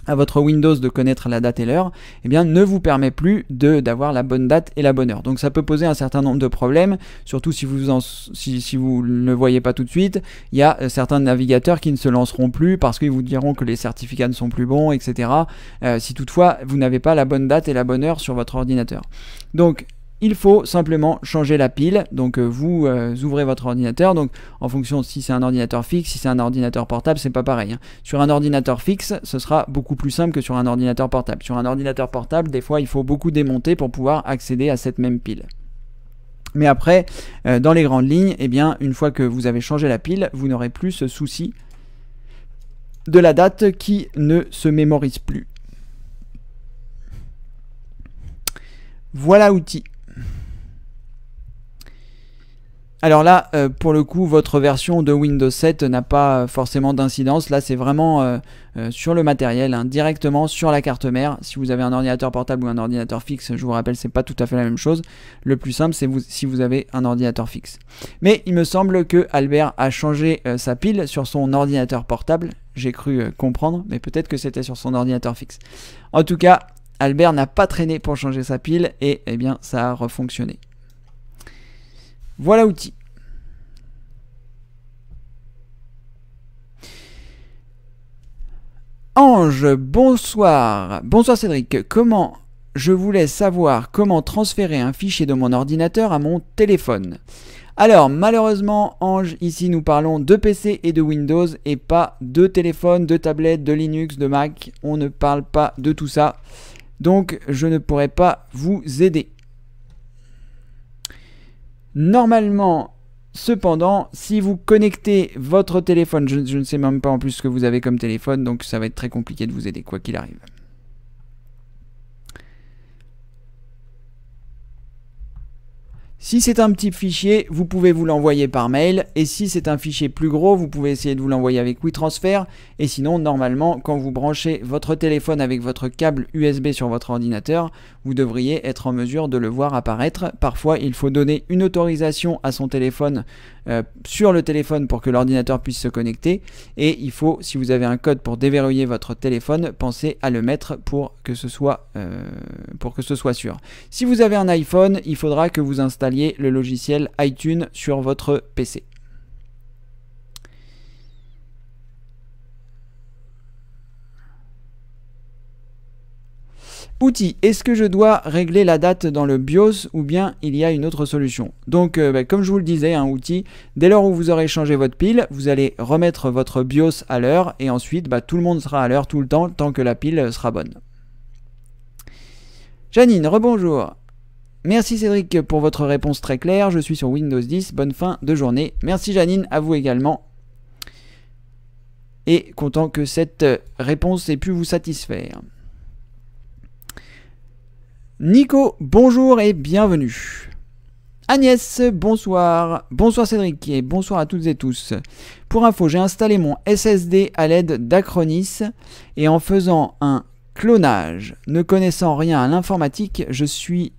Speaker 1: à votre Windows de connaître la date et l'heure, eh bien ne vous permet plus d'avoir la bonne date et la bonne heure. Donc ça peut poser un certain nombre de problèmes, surtout si vous en, si, vous ne le voyez pas tout de suite. Il y a euh, certains navigateurs qui ne se lanceront plus parce qu'ils vous diront que les certificats ne sont plus bons, etc. Euh, si toutefois vous n'avez pas la bonne date et la bonne heure sur votre ordinateur. Donc il faut simplement changer la pile. Donc euh, vous euh, ouvrez votre ordinateur. Donc en fonction de si c'est un ordinateur fixe, si c'est un ordinateur portable, c'est pas pareil. Hein. Sur un ordinateur fixe, ce sera beaucoup plus simple que sur un ordinateur portable. Sur un ordinateur portable, des fois, il faut beaucoup démonter pour pouvoir accéder à cette même pile. Mais après, euh, dans les grandes lignes, et eh bien, une fois que vous avez changé la pile, vous n'aurez plus ce souci de la date qui ne se mémorise plus. Voilà outil. Alors là, euh, pour le coup, votre version de Windows 7 n'a pas forcément d'incidence. Là, c'est vraiment euh, euh, sur le matériel, hein, directement sur la carte mère. Si vous avez un ordinateur portable ou un ordinateur fixe, je vous rappelle, c'est pas tout à fait la même chose. Le plus simple, c'est si vous avez un ordinateur fixe. Mais il me semble que Albert a changé sa pile sur son ordinateur portable. J'ai cru comprendre, mais peut-être que c'était sur son ordinateur fixe. En tout cas, Albert n'a pas traîné pour changer sa pile et eh bien ça a refonctionné. Voilà outil. Ange, bonsoir. Bonsoir Cédric. Comment je voulais savoir comment transférer un fichier de mon ordinateur à mon téléphone. Alors malheureusement Ange, ici nous parlons de PC et de Windows et pas de téléphone, de tablette, de Linux, de Mac. On ne parle pas de tout ça. Donc je ne pourrais pas vous aider. Normalement, Cependant, si vous connectez votre téléphone, je, ne sais même pas en plus ce que vous avez comme téléphone, donc ça va être très compliqué de vous aider, quoi qu'il arrive. Si c'est un petit fichier, vous pouvez vous l'envoyer par mail. Et si c'est un fichier plus gros, vous pouvez essayer de vous l'envoyer avec WeTransfer. Et sinon, normalement, quand vous branchez votre téléphone avec votre câble USB sur votre ordinateur, vous devriez être en mesure de le voir apparaître. Parfois, il faut donner une autorisation à son téléphone euh, sur le téléphone pour que l'ordinateur puisse se connecter. Et il faut, si vous avez un code pour déverrouiller votre téléphone, pensez à le mettre pour que ce soit, euh, pour que ce soit sûr. Si vous avez un iPhone, il faudra que vous installez le logiciel iTunes sur votre PC. Outil, est-ce que je dois régler la date dans le BIOS ou bien il y a une autre solution Donc euh, bah, comme je vous le disais, un hein, outil, dès lors où vous aurez changé votre pile, vous allez remettre votre BIOS à l'heure et ensuite bah, tout le monde sera à l'heure tout le temps tant que la pile sera bonne. Janine, rebonjour. Merci Cédric pour votre réponse très claire. Je suis sur Windows 10. Bonne fin de journée. Merci Janine, à vous également. Et content que cette réponse ait pu vous satisfaire. Nico, bonjour et bienvenue. Agnès, bonsoir. Bonsoir Cédric et bonsoir à toutes et tous. Pour info, j'ai installé mon SSD à l'aide d'Acronis et en faisant un clonage, ne connaissant rien à l'informatique, je suis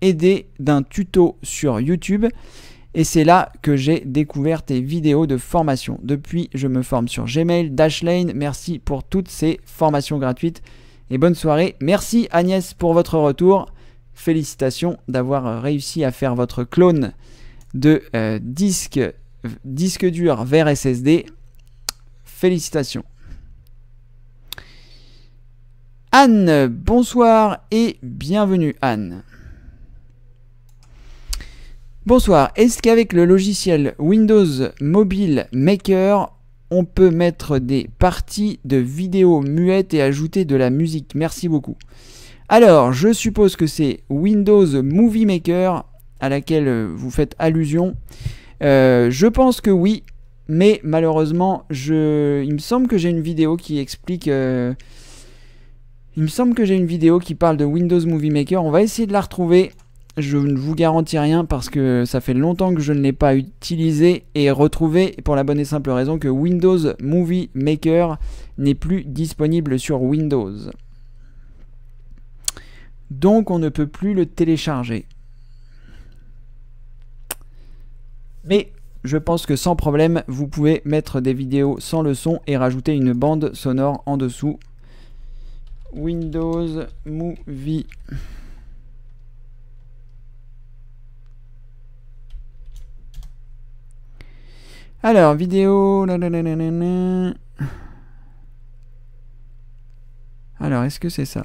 Speaker 1: aidé d'un tuto sur YouTube. Et c'est là que j'ai découvert tes vidéos de formation. Depuis, je me forme sur Gmail, Dashlane. Merci pour toutes ces formations gratuites et bonne soirée. Merci Agnès pour votre retour. Félicitations d'avoir réussi à faire votre clone de euh, disque, disque dur vers SSD. Félicitations. Anne, bonsoir et bienvenue Anne. Bonsoir, est-ce qu'avec le logiciel Windows Mobile Maker, on peut mettre des parties de vidéos muettes et ajouter de la musique Merci beaucoup. Alors, je suppose que c'est Windows Movie Maker à laquelle euh, vous faites allusion. Euh, je pense que oui, mais malheureusement, je... il me semble que j'ai une vidéo qui explique... Euh, il me semble que j'ai une vidéo qui parle de Windows Movie Maker. On va essayer de la retrouver je ne vous garantis rien parce que ça fait longtemps que je ne l'ai pas utilisé et retrouvé pour la bonne et simple raison que Windows Movie Maker n'est plus disponible sur Windows. Donc on ne peut plus le télécharger. Mais je pense que sans problème, vous pouvez mettre des vidéos sans le son et rajouter une bande sonore en dessous. Windows Movie Alors, vidéo... Alors, est-ce que c'est ça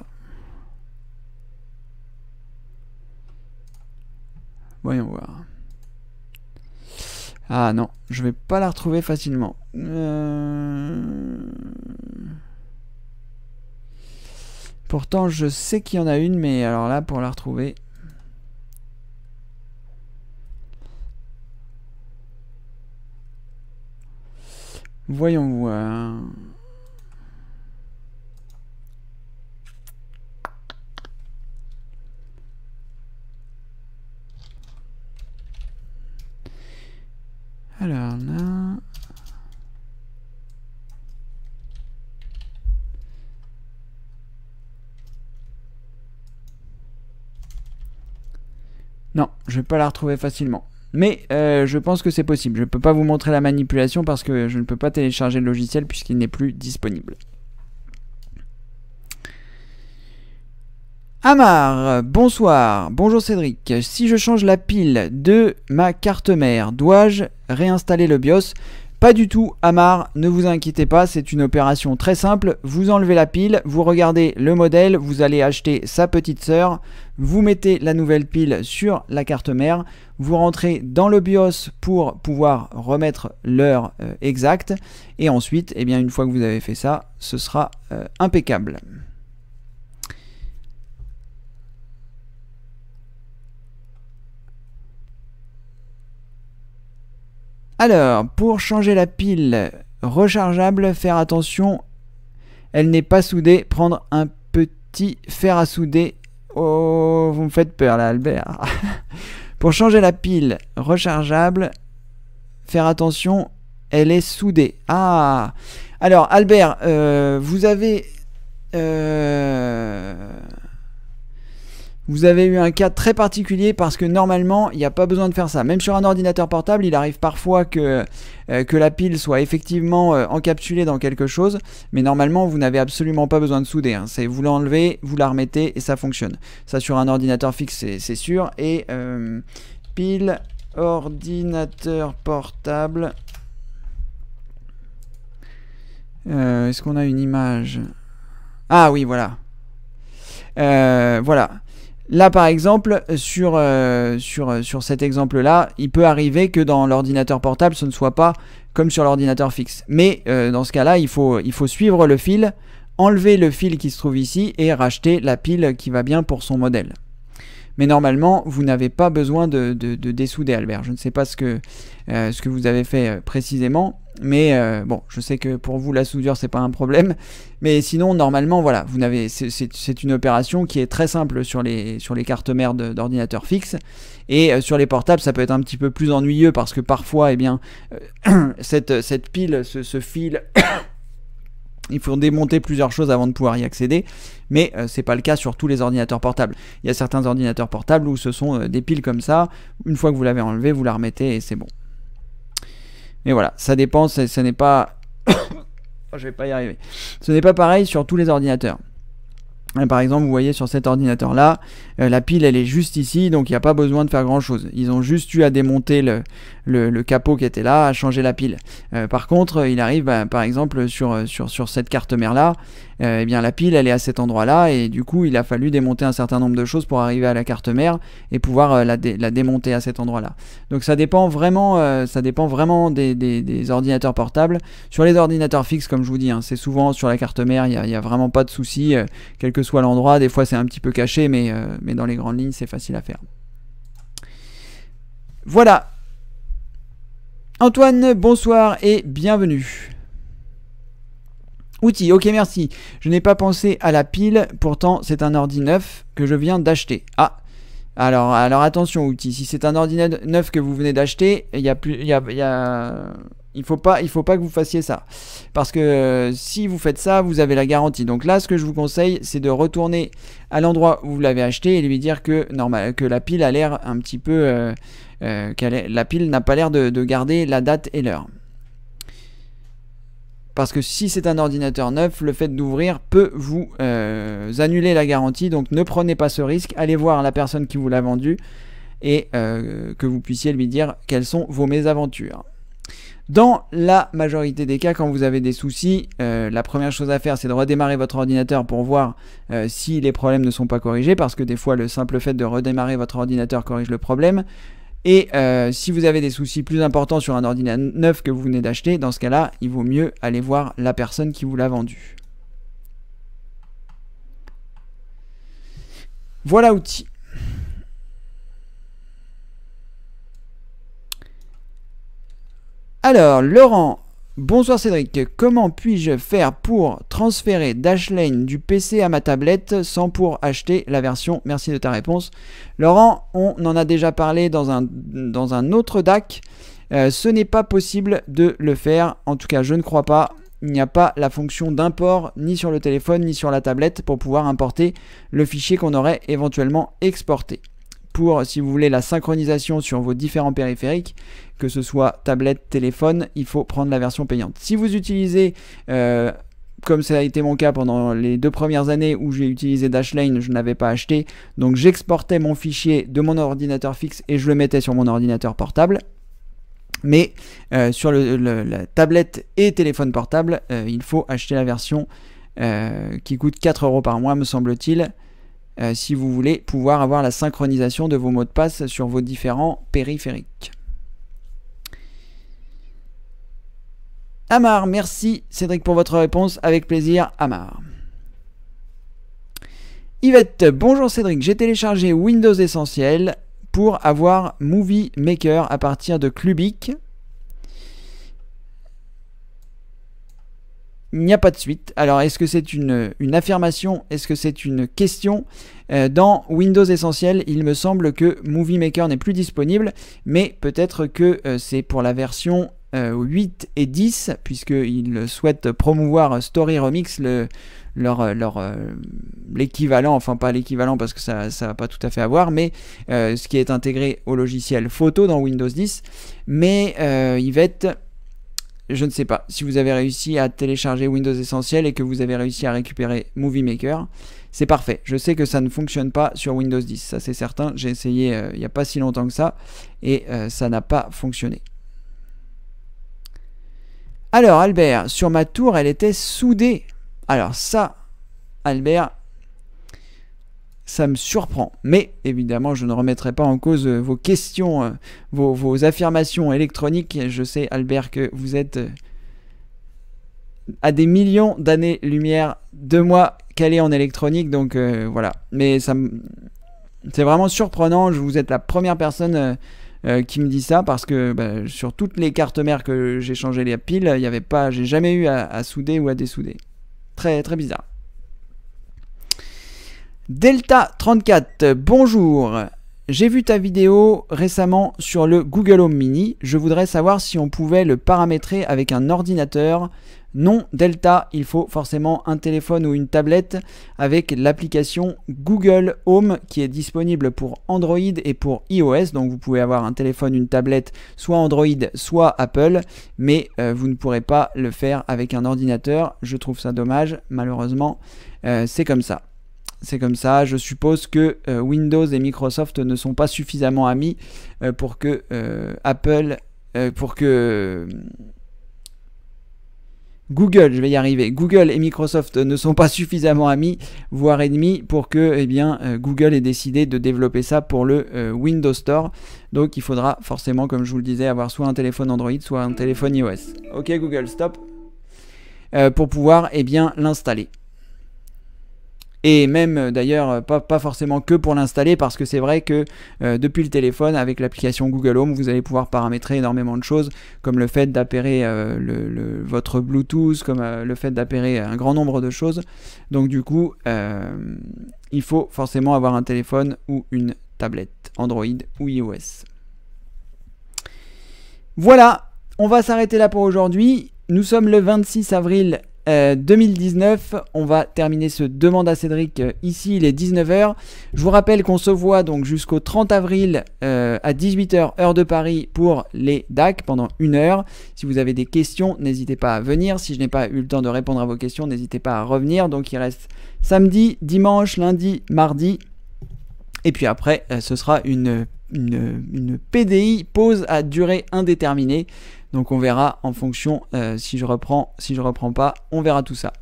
Speaker 1: Voyons voir. Ah non, je vais pas la retrouver facilement. Euh. Pourtant, je sais qu'il y en a une, mais alors là, pour la retrouver... Voyons voir. Alors là... Non, je vais pas la retrouver facilement. Mais euh, je pense que c'est possible. Je ne peux pas vous montrer la manipulation parce que je ne peux pas télécharger le logiciel puisqu'il n'est plus disponible. Amar, bonsoir, bonjour Cédric. Si je change la pile de ma carte mère, dois-je réinstaller le BIOS pas du tout, Amar, ne vous inquiétez pas, c'est une opération très simple. Vous enlevez la pile, vous regardez le modèle, vous allez acheter sa petite sœur, vous mettez la nouvelle pile sur la carte mère, vous rentrez dans le BIOS pour pouvoir remettre l'heure euh, exacte, et ensuite, eh bien, une fois que vous avez fait ça, ce sera euh, impeccable. Alors, pour changer la pile rechargeable, faire attention, elle n'est pas soudée. Prendre un petit fer à souder. Oh, vous me faites peur là, Albert. pour changer la pile rechargeable, faire attention, elle est soudée. Ah Alors, Albert, euh, vous avez... Euh, vous avez eu un cas très particulier parce que normalement, il n'y a pas besoin de faire ça. Même sur un ordinateur portable, il arrive parfois que, euh, que la pile soit effectivement euh, encapsulée dans quelque chose, mais normalement, vous n'avez absolument pas besoin de souder. Hein. vous l'enlevez, vous la remettez et ça fonctionne. Ça sur un ordinateur fixe, c'est sûr. Et euh, pile ordinateur portable. Est-ce qu'on a une image Ah oui, voilà. voilà. Là, par exemple, sur, euh, euh, sur, cet exemple-là, il peut arriver que dans l'ordinateur portable, ce ne soit pas comme sur l'ordinateur fixe. Mais euh, dans ce cas-là, il faut, il faut suivre le fil, enlever le fil qui se trouve ici et racheter la pile qui va bien pour son modèle. Mais normalement, vous n'avez pas besoin de, de, de dessouder, Albert. Je ne sais pas ce que, euh, ce que vous avez fait euh, précisément. Mais euh, bon, je sais que pour vous la soudure c'est pas un problème, mais sinon normalement voilà, vous n'avez c'est une opération qui est très simple sur les sur les cartes mères d'ordinateur fixe et sur les portables ça peut être un petit peu plus ennuyeux parce que parfois eh bien cette, cette pile ce, file fil Il faut démonter plusieurs choses avant de pouvoir y accéder, mais c'est pas le cas sur tous les ordinateurs portables. Il y a certains ordinateurs portables où ce sont des piles comme ça, une fois que vous l'avez enlevé, vous la remettez et c'est bon. Mais voilà, ça dépend, ce n'est pas... Oh, je vais pas y arriver. Ce n'est pas pareil sur tous les ordinateurs. Euh, par exemple, vous voyez sur cet ordinateur-là, euh, la pile, elle est juste ici, donc il n'y a pas besoin de faire grand-chose. Ils ont juste eu à démonter le, le, capot qui était là, à changer la pile. Euh, par contre, il arrive, bah, par exemple, sur, sur, sur cette carte mère-là, et euh, eh bien la pile elle est à cet endroit-là et du coup il a fallu démonter un certain nombre de choses pour arriver à la carte mère et pouvoir euh, la, démonter à cet endroit-là. Donc ça dépend vraiment, euh, ça dépend vraiment des, ordinateurs portables. Sur les ordinateurs fixes, comme je vous dis, hein, c'est souvent sur la carte mère, il n'y a, vraiment pas de souci, quel que soit l'endroit. Des fois c'est un petit peu caché, mais dans les grandes lignes c'est facile à faire. Voilà. Antoine, bonsoir et bienvenue. Outil, ok merci. Je n'ai pas pensé à la pile, pourtant c'est un ordi neuf que je viens d'acheter. Ah alors, alors attention outil, si c'est un ordi neuf que vous venez d'acheter, il ne plus. Il faut pas, il faut pas que vous fassiez ça, parce que euh, si vous faites ça, vous avez la garantie. Donc là, ce que je vous conseille, c'est de retourner à l'endroit où vous l'avez acheté et lui dire que normal, que la pile a l'air un petit peu, euh, euh, la pile n'a pas l'air de garder la date et l'heure parce que si c'est un ordinateur neuf, le fait d'ouvrir peut vous euh, annuler la garantie. Donc ne prenez pas ce risque, allez voir la personne qui vous l'a vendu et euh, que vous puissiez lui dire quelles sont vos mésaventures. Dans la majorité des cas, quand vous avez des soucis, euh, la première chose à faire, c'est de redémarrer votre ordinateur pour voir si les problèmes ne sont pas corrigés, parce que des fois, le simple fait de redémarrer votre ordinateur corrige le problème. Et euh, si vous avez des soucis plus importants sur un ordinateur neuf que vous venez d'acheter, dans ce cas-là, il vaut mieux aller voir la personne qui vous l'a vendu. Voilà outil. Alors, Laurent, Bonsoir Cédric, comment puis-je faire pour transférer Dashlane du PC à ma tablette sans pour acheter la version Merci de ta réponse. Laurent, on en a déjà parlé dans un, dans un autre DAC. Euh, ce n'est pas possible de le faire, en tout cas je ne crois pas. Il n'y a pas la fonction d'import ni sur le téléphone ni sur la tablette pour pouvoir importer le fichier qu'on aurait éventuellement exporté pour, si vous voulez, la synchronisation sur vos différents périphériques, que ce soit tablette, téléphone, il faut prendre la version payante. Si vous utilisez euh, comme ça a été mon cas pendant les deux premières années où j'ai utilisé Dashlane, je n'avais pas acheté. Donc j'exportais mon fichier de mon ordinateur fixe et je le mettais sur mon ordinateur portable. Mais euh, sur la tablette et téléphone portable, euh, il faut acheter la version qui coûte 4 euros par mois, me semble-t-il, si vous voulez pouvoir avoir la synchronisation de vos mots de passe sur vos différents périphériques. Amar, merci Cédric pour votre réponse, avec plaisir Amar. Yvette, bonjour Cédric, j'ai téléchargé Windows Essentiel pour avoir Movie Maker à partir de Clubic. Il n'y a pas de suite. Alors, est-ce que c'est une, affirmation Est-ce que c'est une question euh, Dans Windows Essentiel, il me semble que Movie Maker n'est plus disponible, mais peut-être que euh, c'est pour la version 8 euh, et 10, puisqu'ils souhaitent promouvoir Story Remix, leur, euh, euh, l'équivalent, enfin pas l'équivalent parce que ça ça va pas tout à fait avoir, mais ce qui est intégré au logiciel photo dans Windows 10. Mais il Yvette, je ne sais pas, si vous avez réussi à télécharger Windows Essentiel et que vous avez réussi à récupérer Movie Maker, c'est parfait. Je sais que ça ne fonctionne pas sur Windows 10, ça c'est certain. J'ai essayé il n'y a pas si longtemps que ça et ça n'a pas fonctionné. Alors, Albert, sur ma tour, elle était soudée. Alors, ça, Albert, ça me surprend. Mais évidemment, je ne remettrai pas en cause euh, vos questions, euh, vos, affirmations électroniques. Je sais, Albert, que vous êtes euh, à des millions d'années-lumière de moi calé en électronique. Donc voilà. Mais ça C'est vraiment surprenant. Vous êtes la première personne euh, qui me dit ça parce que bah, sur toutes les cartes mères que j'ai changé les piles, il y avait pas, j'ai jamais eu à, à, souder ou à dessouder. Très très bizarre. Delta 34, bonjour. J'ai vu ta vidéo récemment sur le Google Home Mini. Je voudrais savoir si on pouvait le paramétrer avec un ordinateur non Delta, il faut forcément un téléphone ou une tablette avec l'application Google Home qui est disponible pour Android et pour iOS. Donc vous pouvez avoir un téléphone, une tablette, soit Android, soit Apple, mais euh, vous ne pourrez pas le faire avec un ordinateur. Je trouve ça dommage, malheureusement, euh, c'est comme ça. C'est comme ça, je suppose que euh, Windows et Microsoft ne sont pas suffisamment amis pour que Apple, pour que Google, je vais y arriver. Google et Microsoft ne sont pas suffisamment amis, voire ennemis, pour que eh bien, euh, Google ait décidé de développer ça pour le euh, Windows Store. Donc il faudra forcément, comme je vous le disais, avoir soit un téléphone Android, soit un téléphone iOS. Ok Google, stop. Euh, pour pouvoir eh bien l'installer. Et même euh, d'ailleurs, euh, pas, pas, forcément que pour l'installer, parce que c'est vrai que euh, depuis le téléphone, avec l'application Google Home, vous allez pouvoir paramétrer énormément de choses, comme le fait d'appairer le, votre Bluetooth, comme le fait d'appairer un grand nombre de choses. Donc du coup, il faut forcément avoir un téléphone ou une tablette Android ou iOS. Voilà, on va s'arrêter là pour aujourd'hui. Nous sommes le 26 avril 2019, euh, on va terminer ce demande à Cédric euh, ici, il est 19h. Je vous rappelle qu'on se voit donc jusqu'au 30 avril euh, à 18h heure de Paris pour les DAC pendant une heure. Si vous avez des questions, n'hésitez pas à venir. Si je n'ai pas eu le temps de répondre à vos questions, n'hésitez pas à revenir. Donc il reste samedi, dimanche, lundi, mardi. Et puis après, ce sera une, une, une PDI pause à durée indéterminée. Donc on verra en fonction euh, si je reprends, si je reprends pas, on verra tout ça.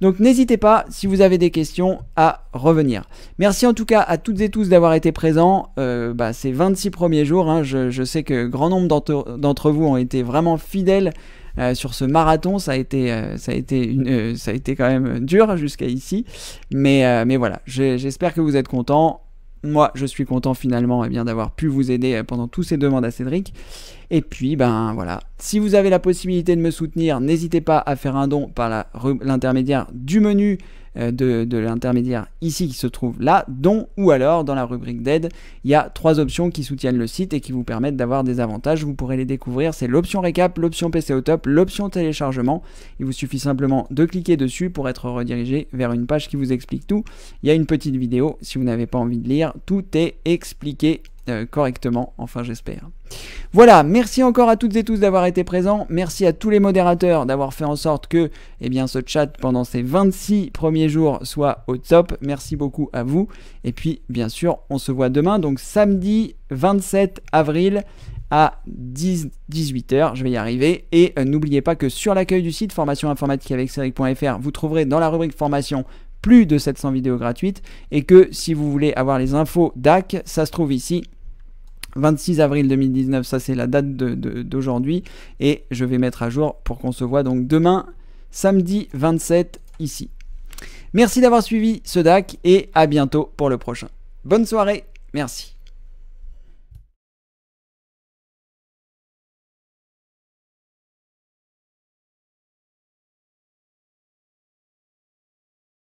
Speaker 1: Donc n'hésitez pas si vous avez des questions à revenir. Merci en tout cas à toutes et tous d'avoir été présents euh, bah, ces 26 premiers jours. Hein, je, sais que grand nombre d'entre vous ont été vraiment fidèles. Euh, sur ce marathon, ça a été, ça a été, une, ça a été quand même dur jusqu'à ici. Mais, mais voilà, j'espère que vous êtes contents moi je suis content finalement et eh bien d'avoir pu vous aider euh, pendant tous ces demandes à Cédric. Et puis ben voilà, si vous avez la possibilité de me soutenir, n'hésitez pas à faire un don par l'intermédiaire du menu euh, de, l'intermédiaire ici qui se trouve là, dont ou alors dans la rubrique d'aide, il y a trois options qui soutiennent le site et qui vous permettent d'avoir des avantages. Vous pourrez les découvrir, c'est l'option récap, l'option PC au top, l'option téléchargement. Il vous suffit simplement de cliquer dessus pour être redirigé vers une page qui vous explique tout. Il y a une petite vidéo si vous n'avez pas envie de lire, tout est expliqué euh, correctement, enfin j'espère. Voilà, merci encore à toutes et tous d'avoir été présents, merci à tous les modérateurs d'avoir fait en sorte que eh bien, ce chat pendant ces 26 premiers jours soit au top, merci beaucoup à vous, et puis bien sûr on se voit demain, donc samedi 27 avril à 18h, je vais y arriver, et euh, n'oubliez pas que sur l'accueil du site Formation Informatique avec Cédric.fr, vous trouverez dans la rubrique formation plus de 700 vidéos gratuites et que si vous voulez avoir les infos DAC, ça se trouve ici. 26 avril 2019, ça c'est la date d'aujourd'hui et je vais mettre à jour pour qu'on se voit donc demain samedi 27 ici. Merci d'avoir suivi ce DAC et à bientôt pour le prochain. Bonne soirée, merci.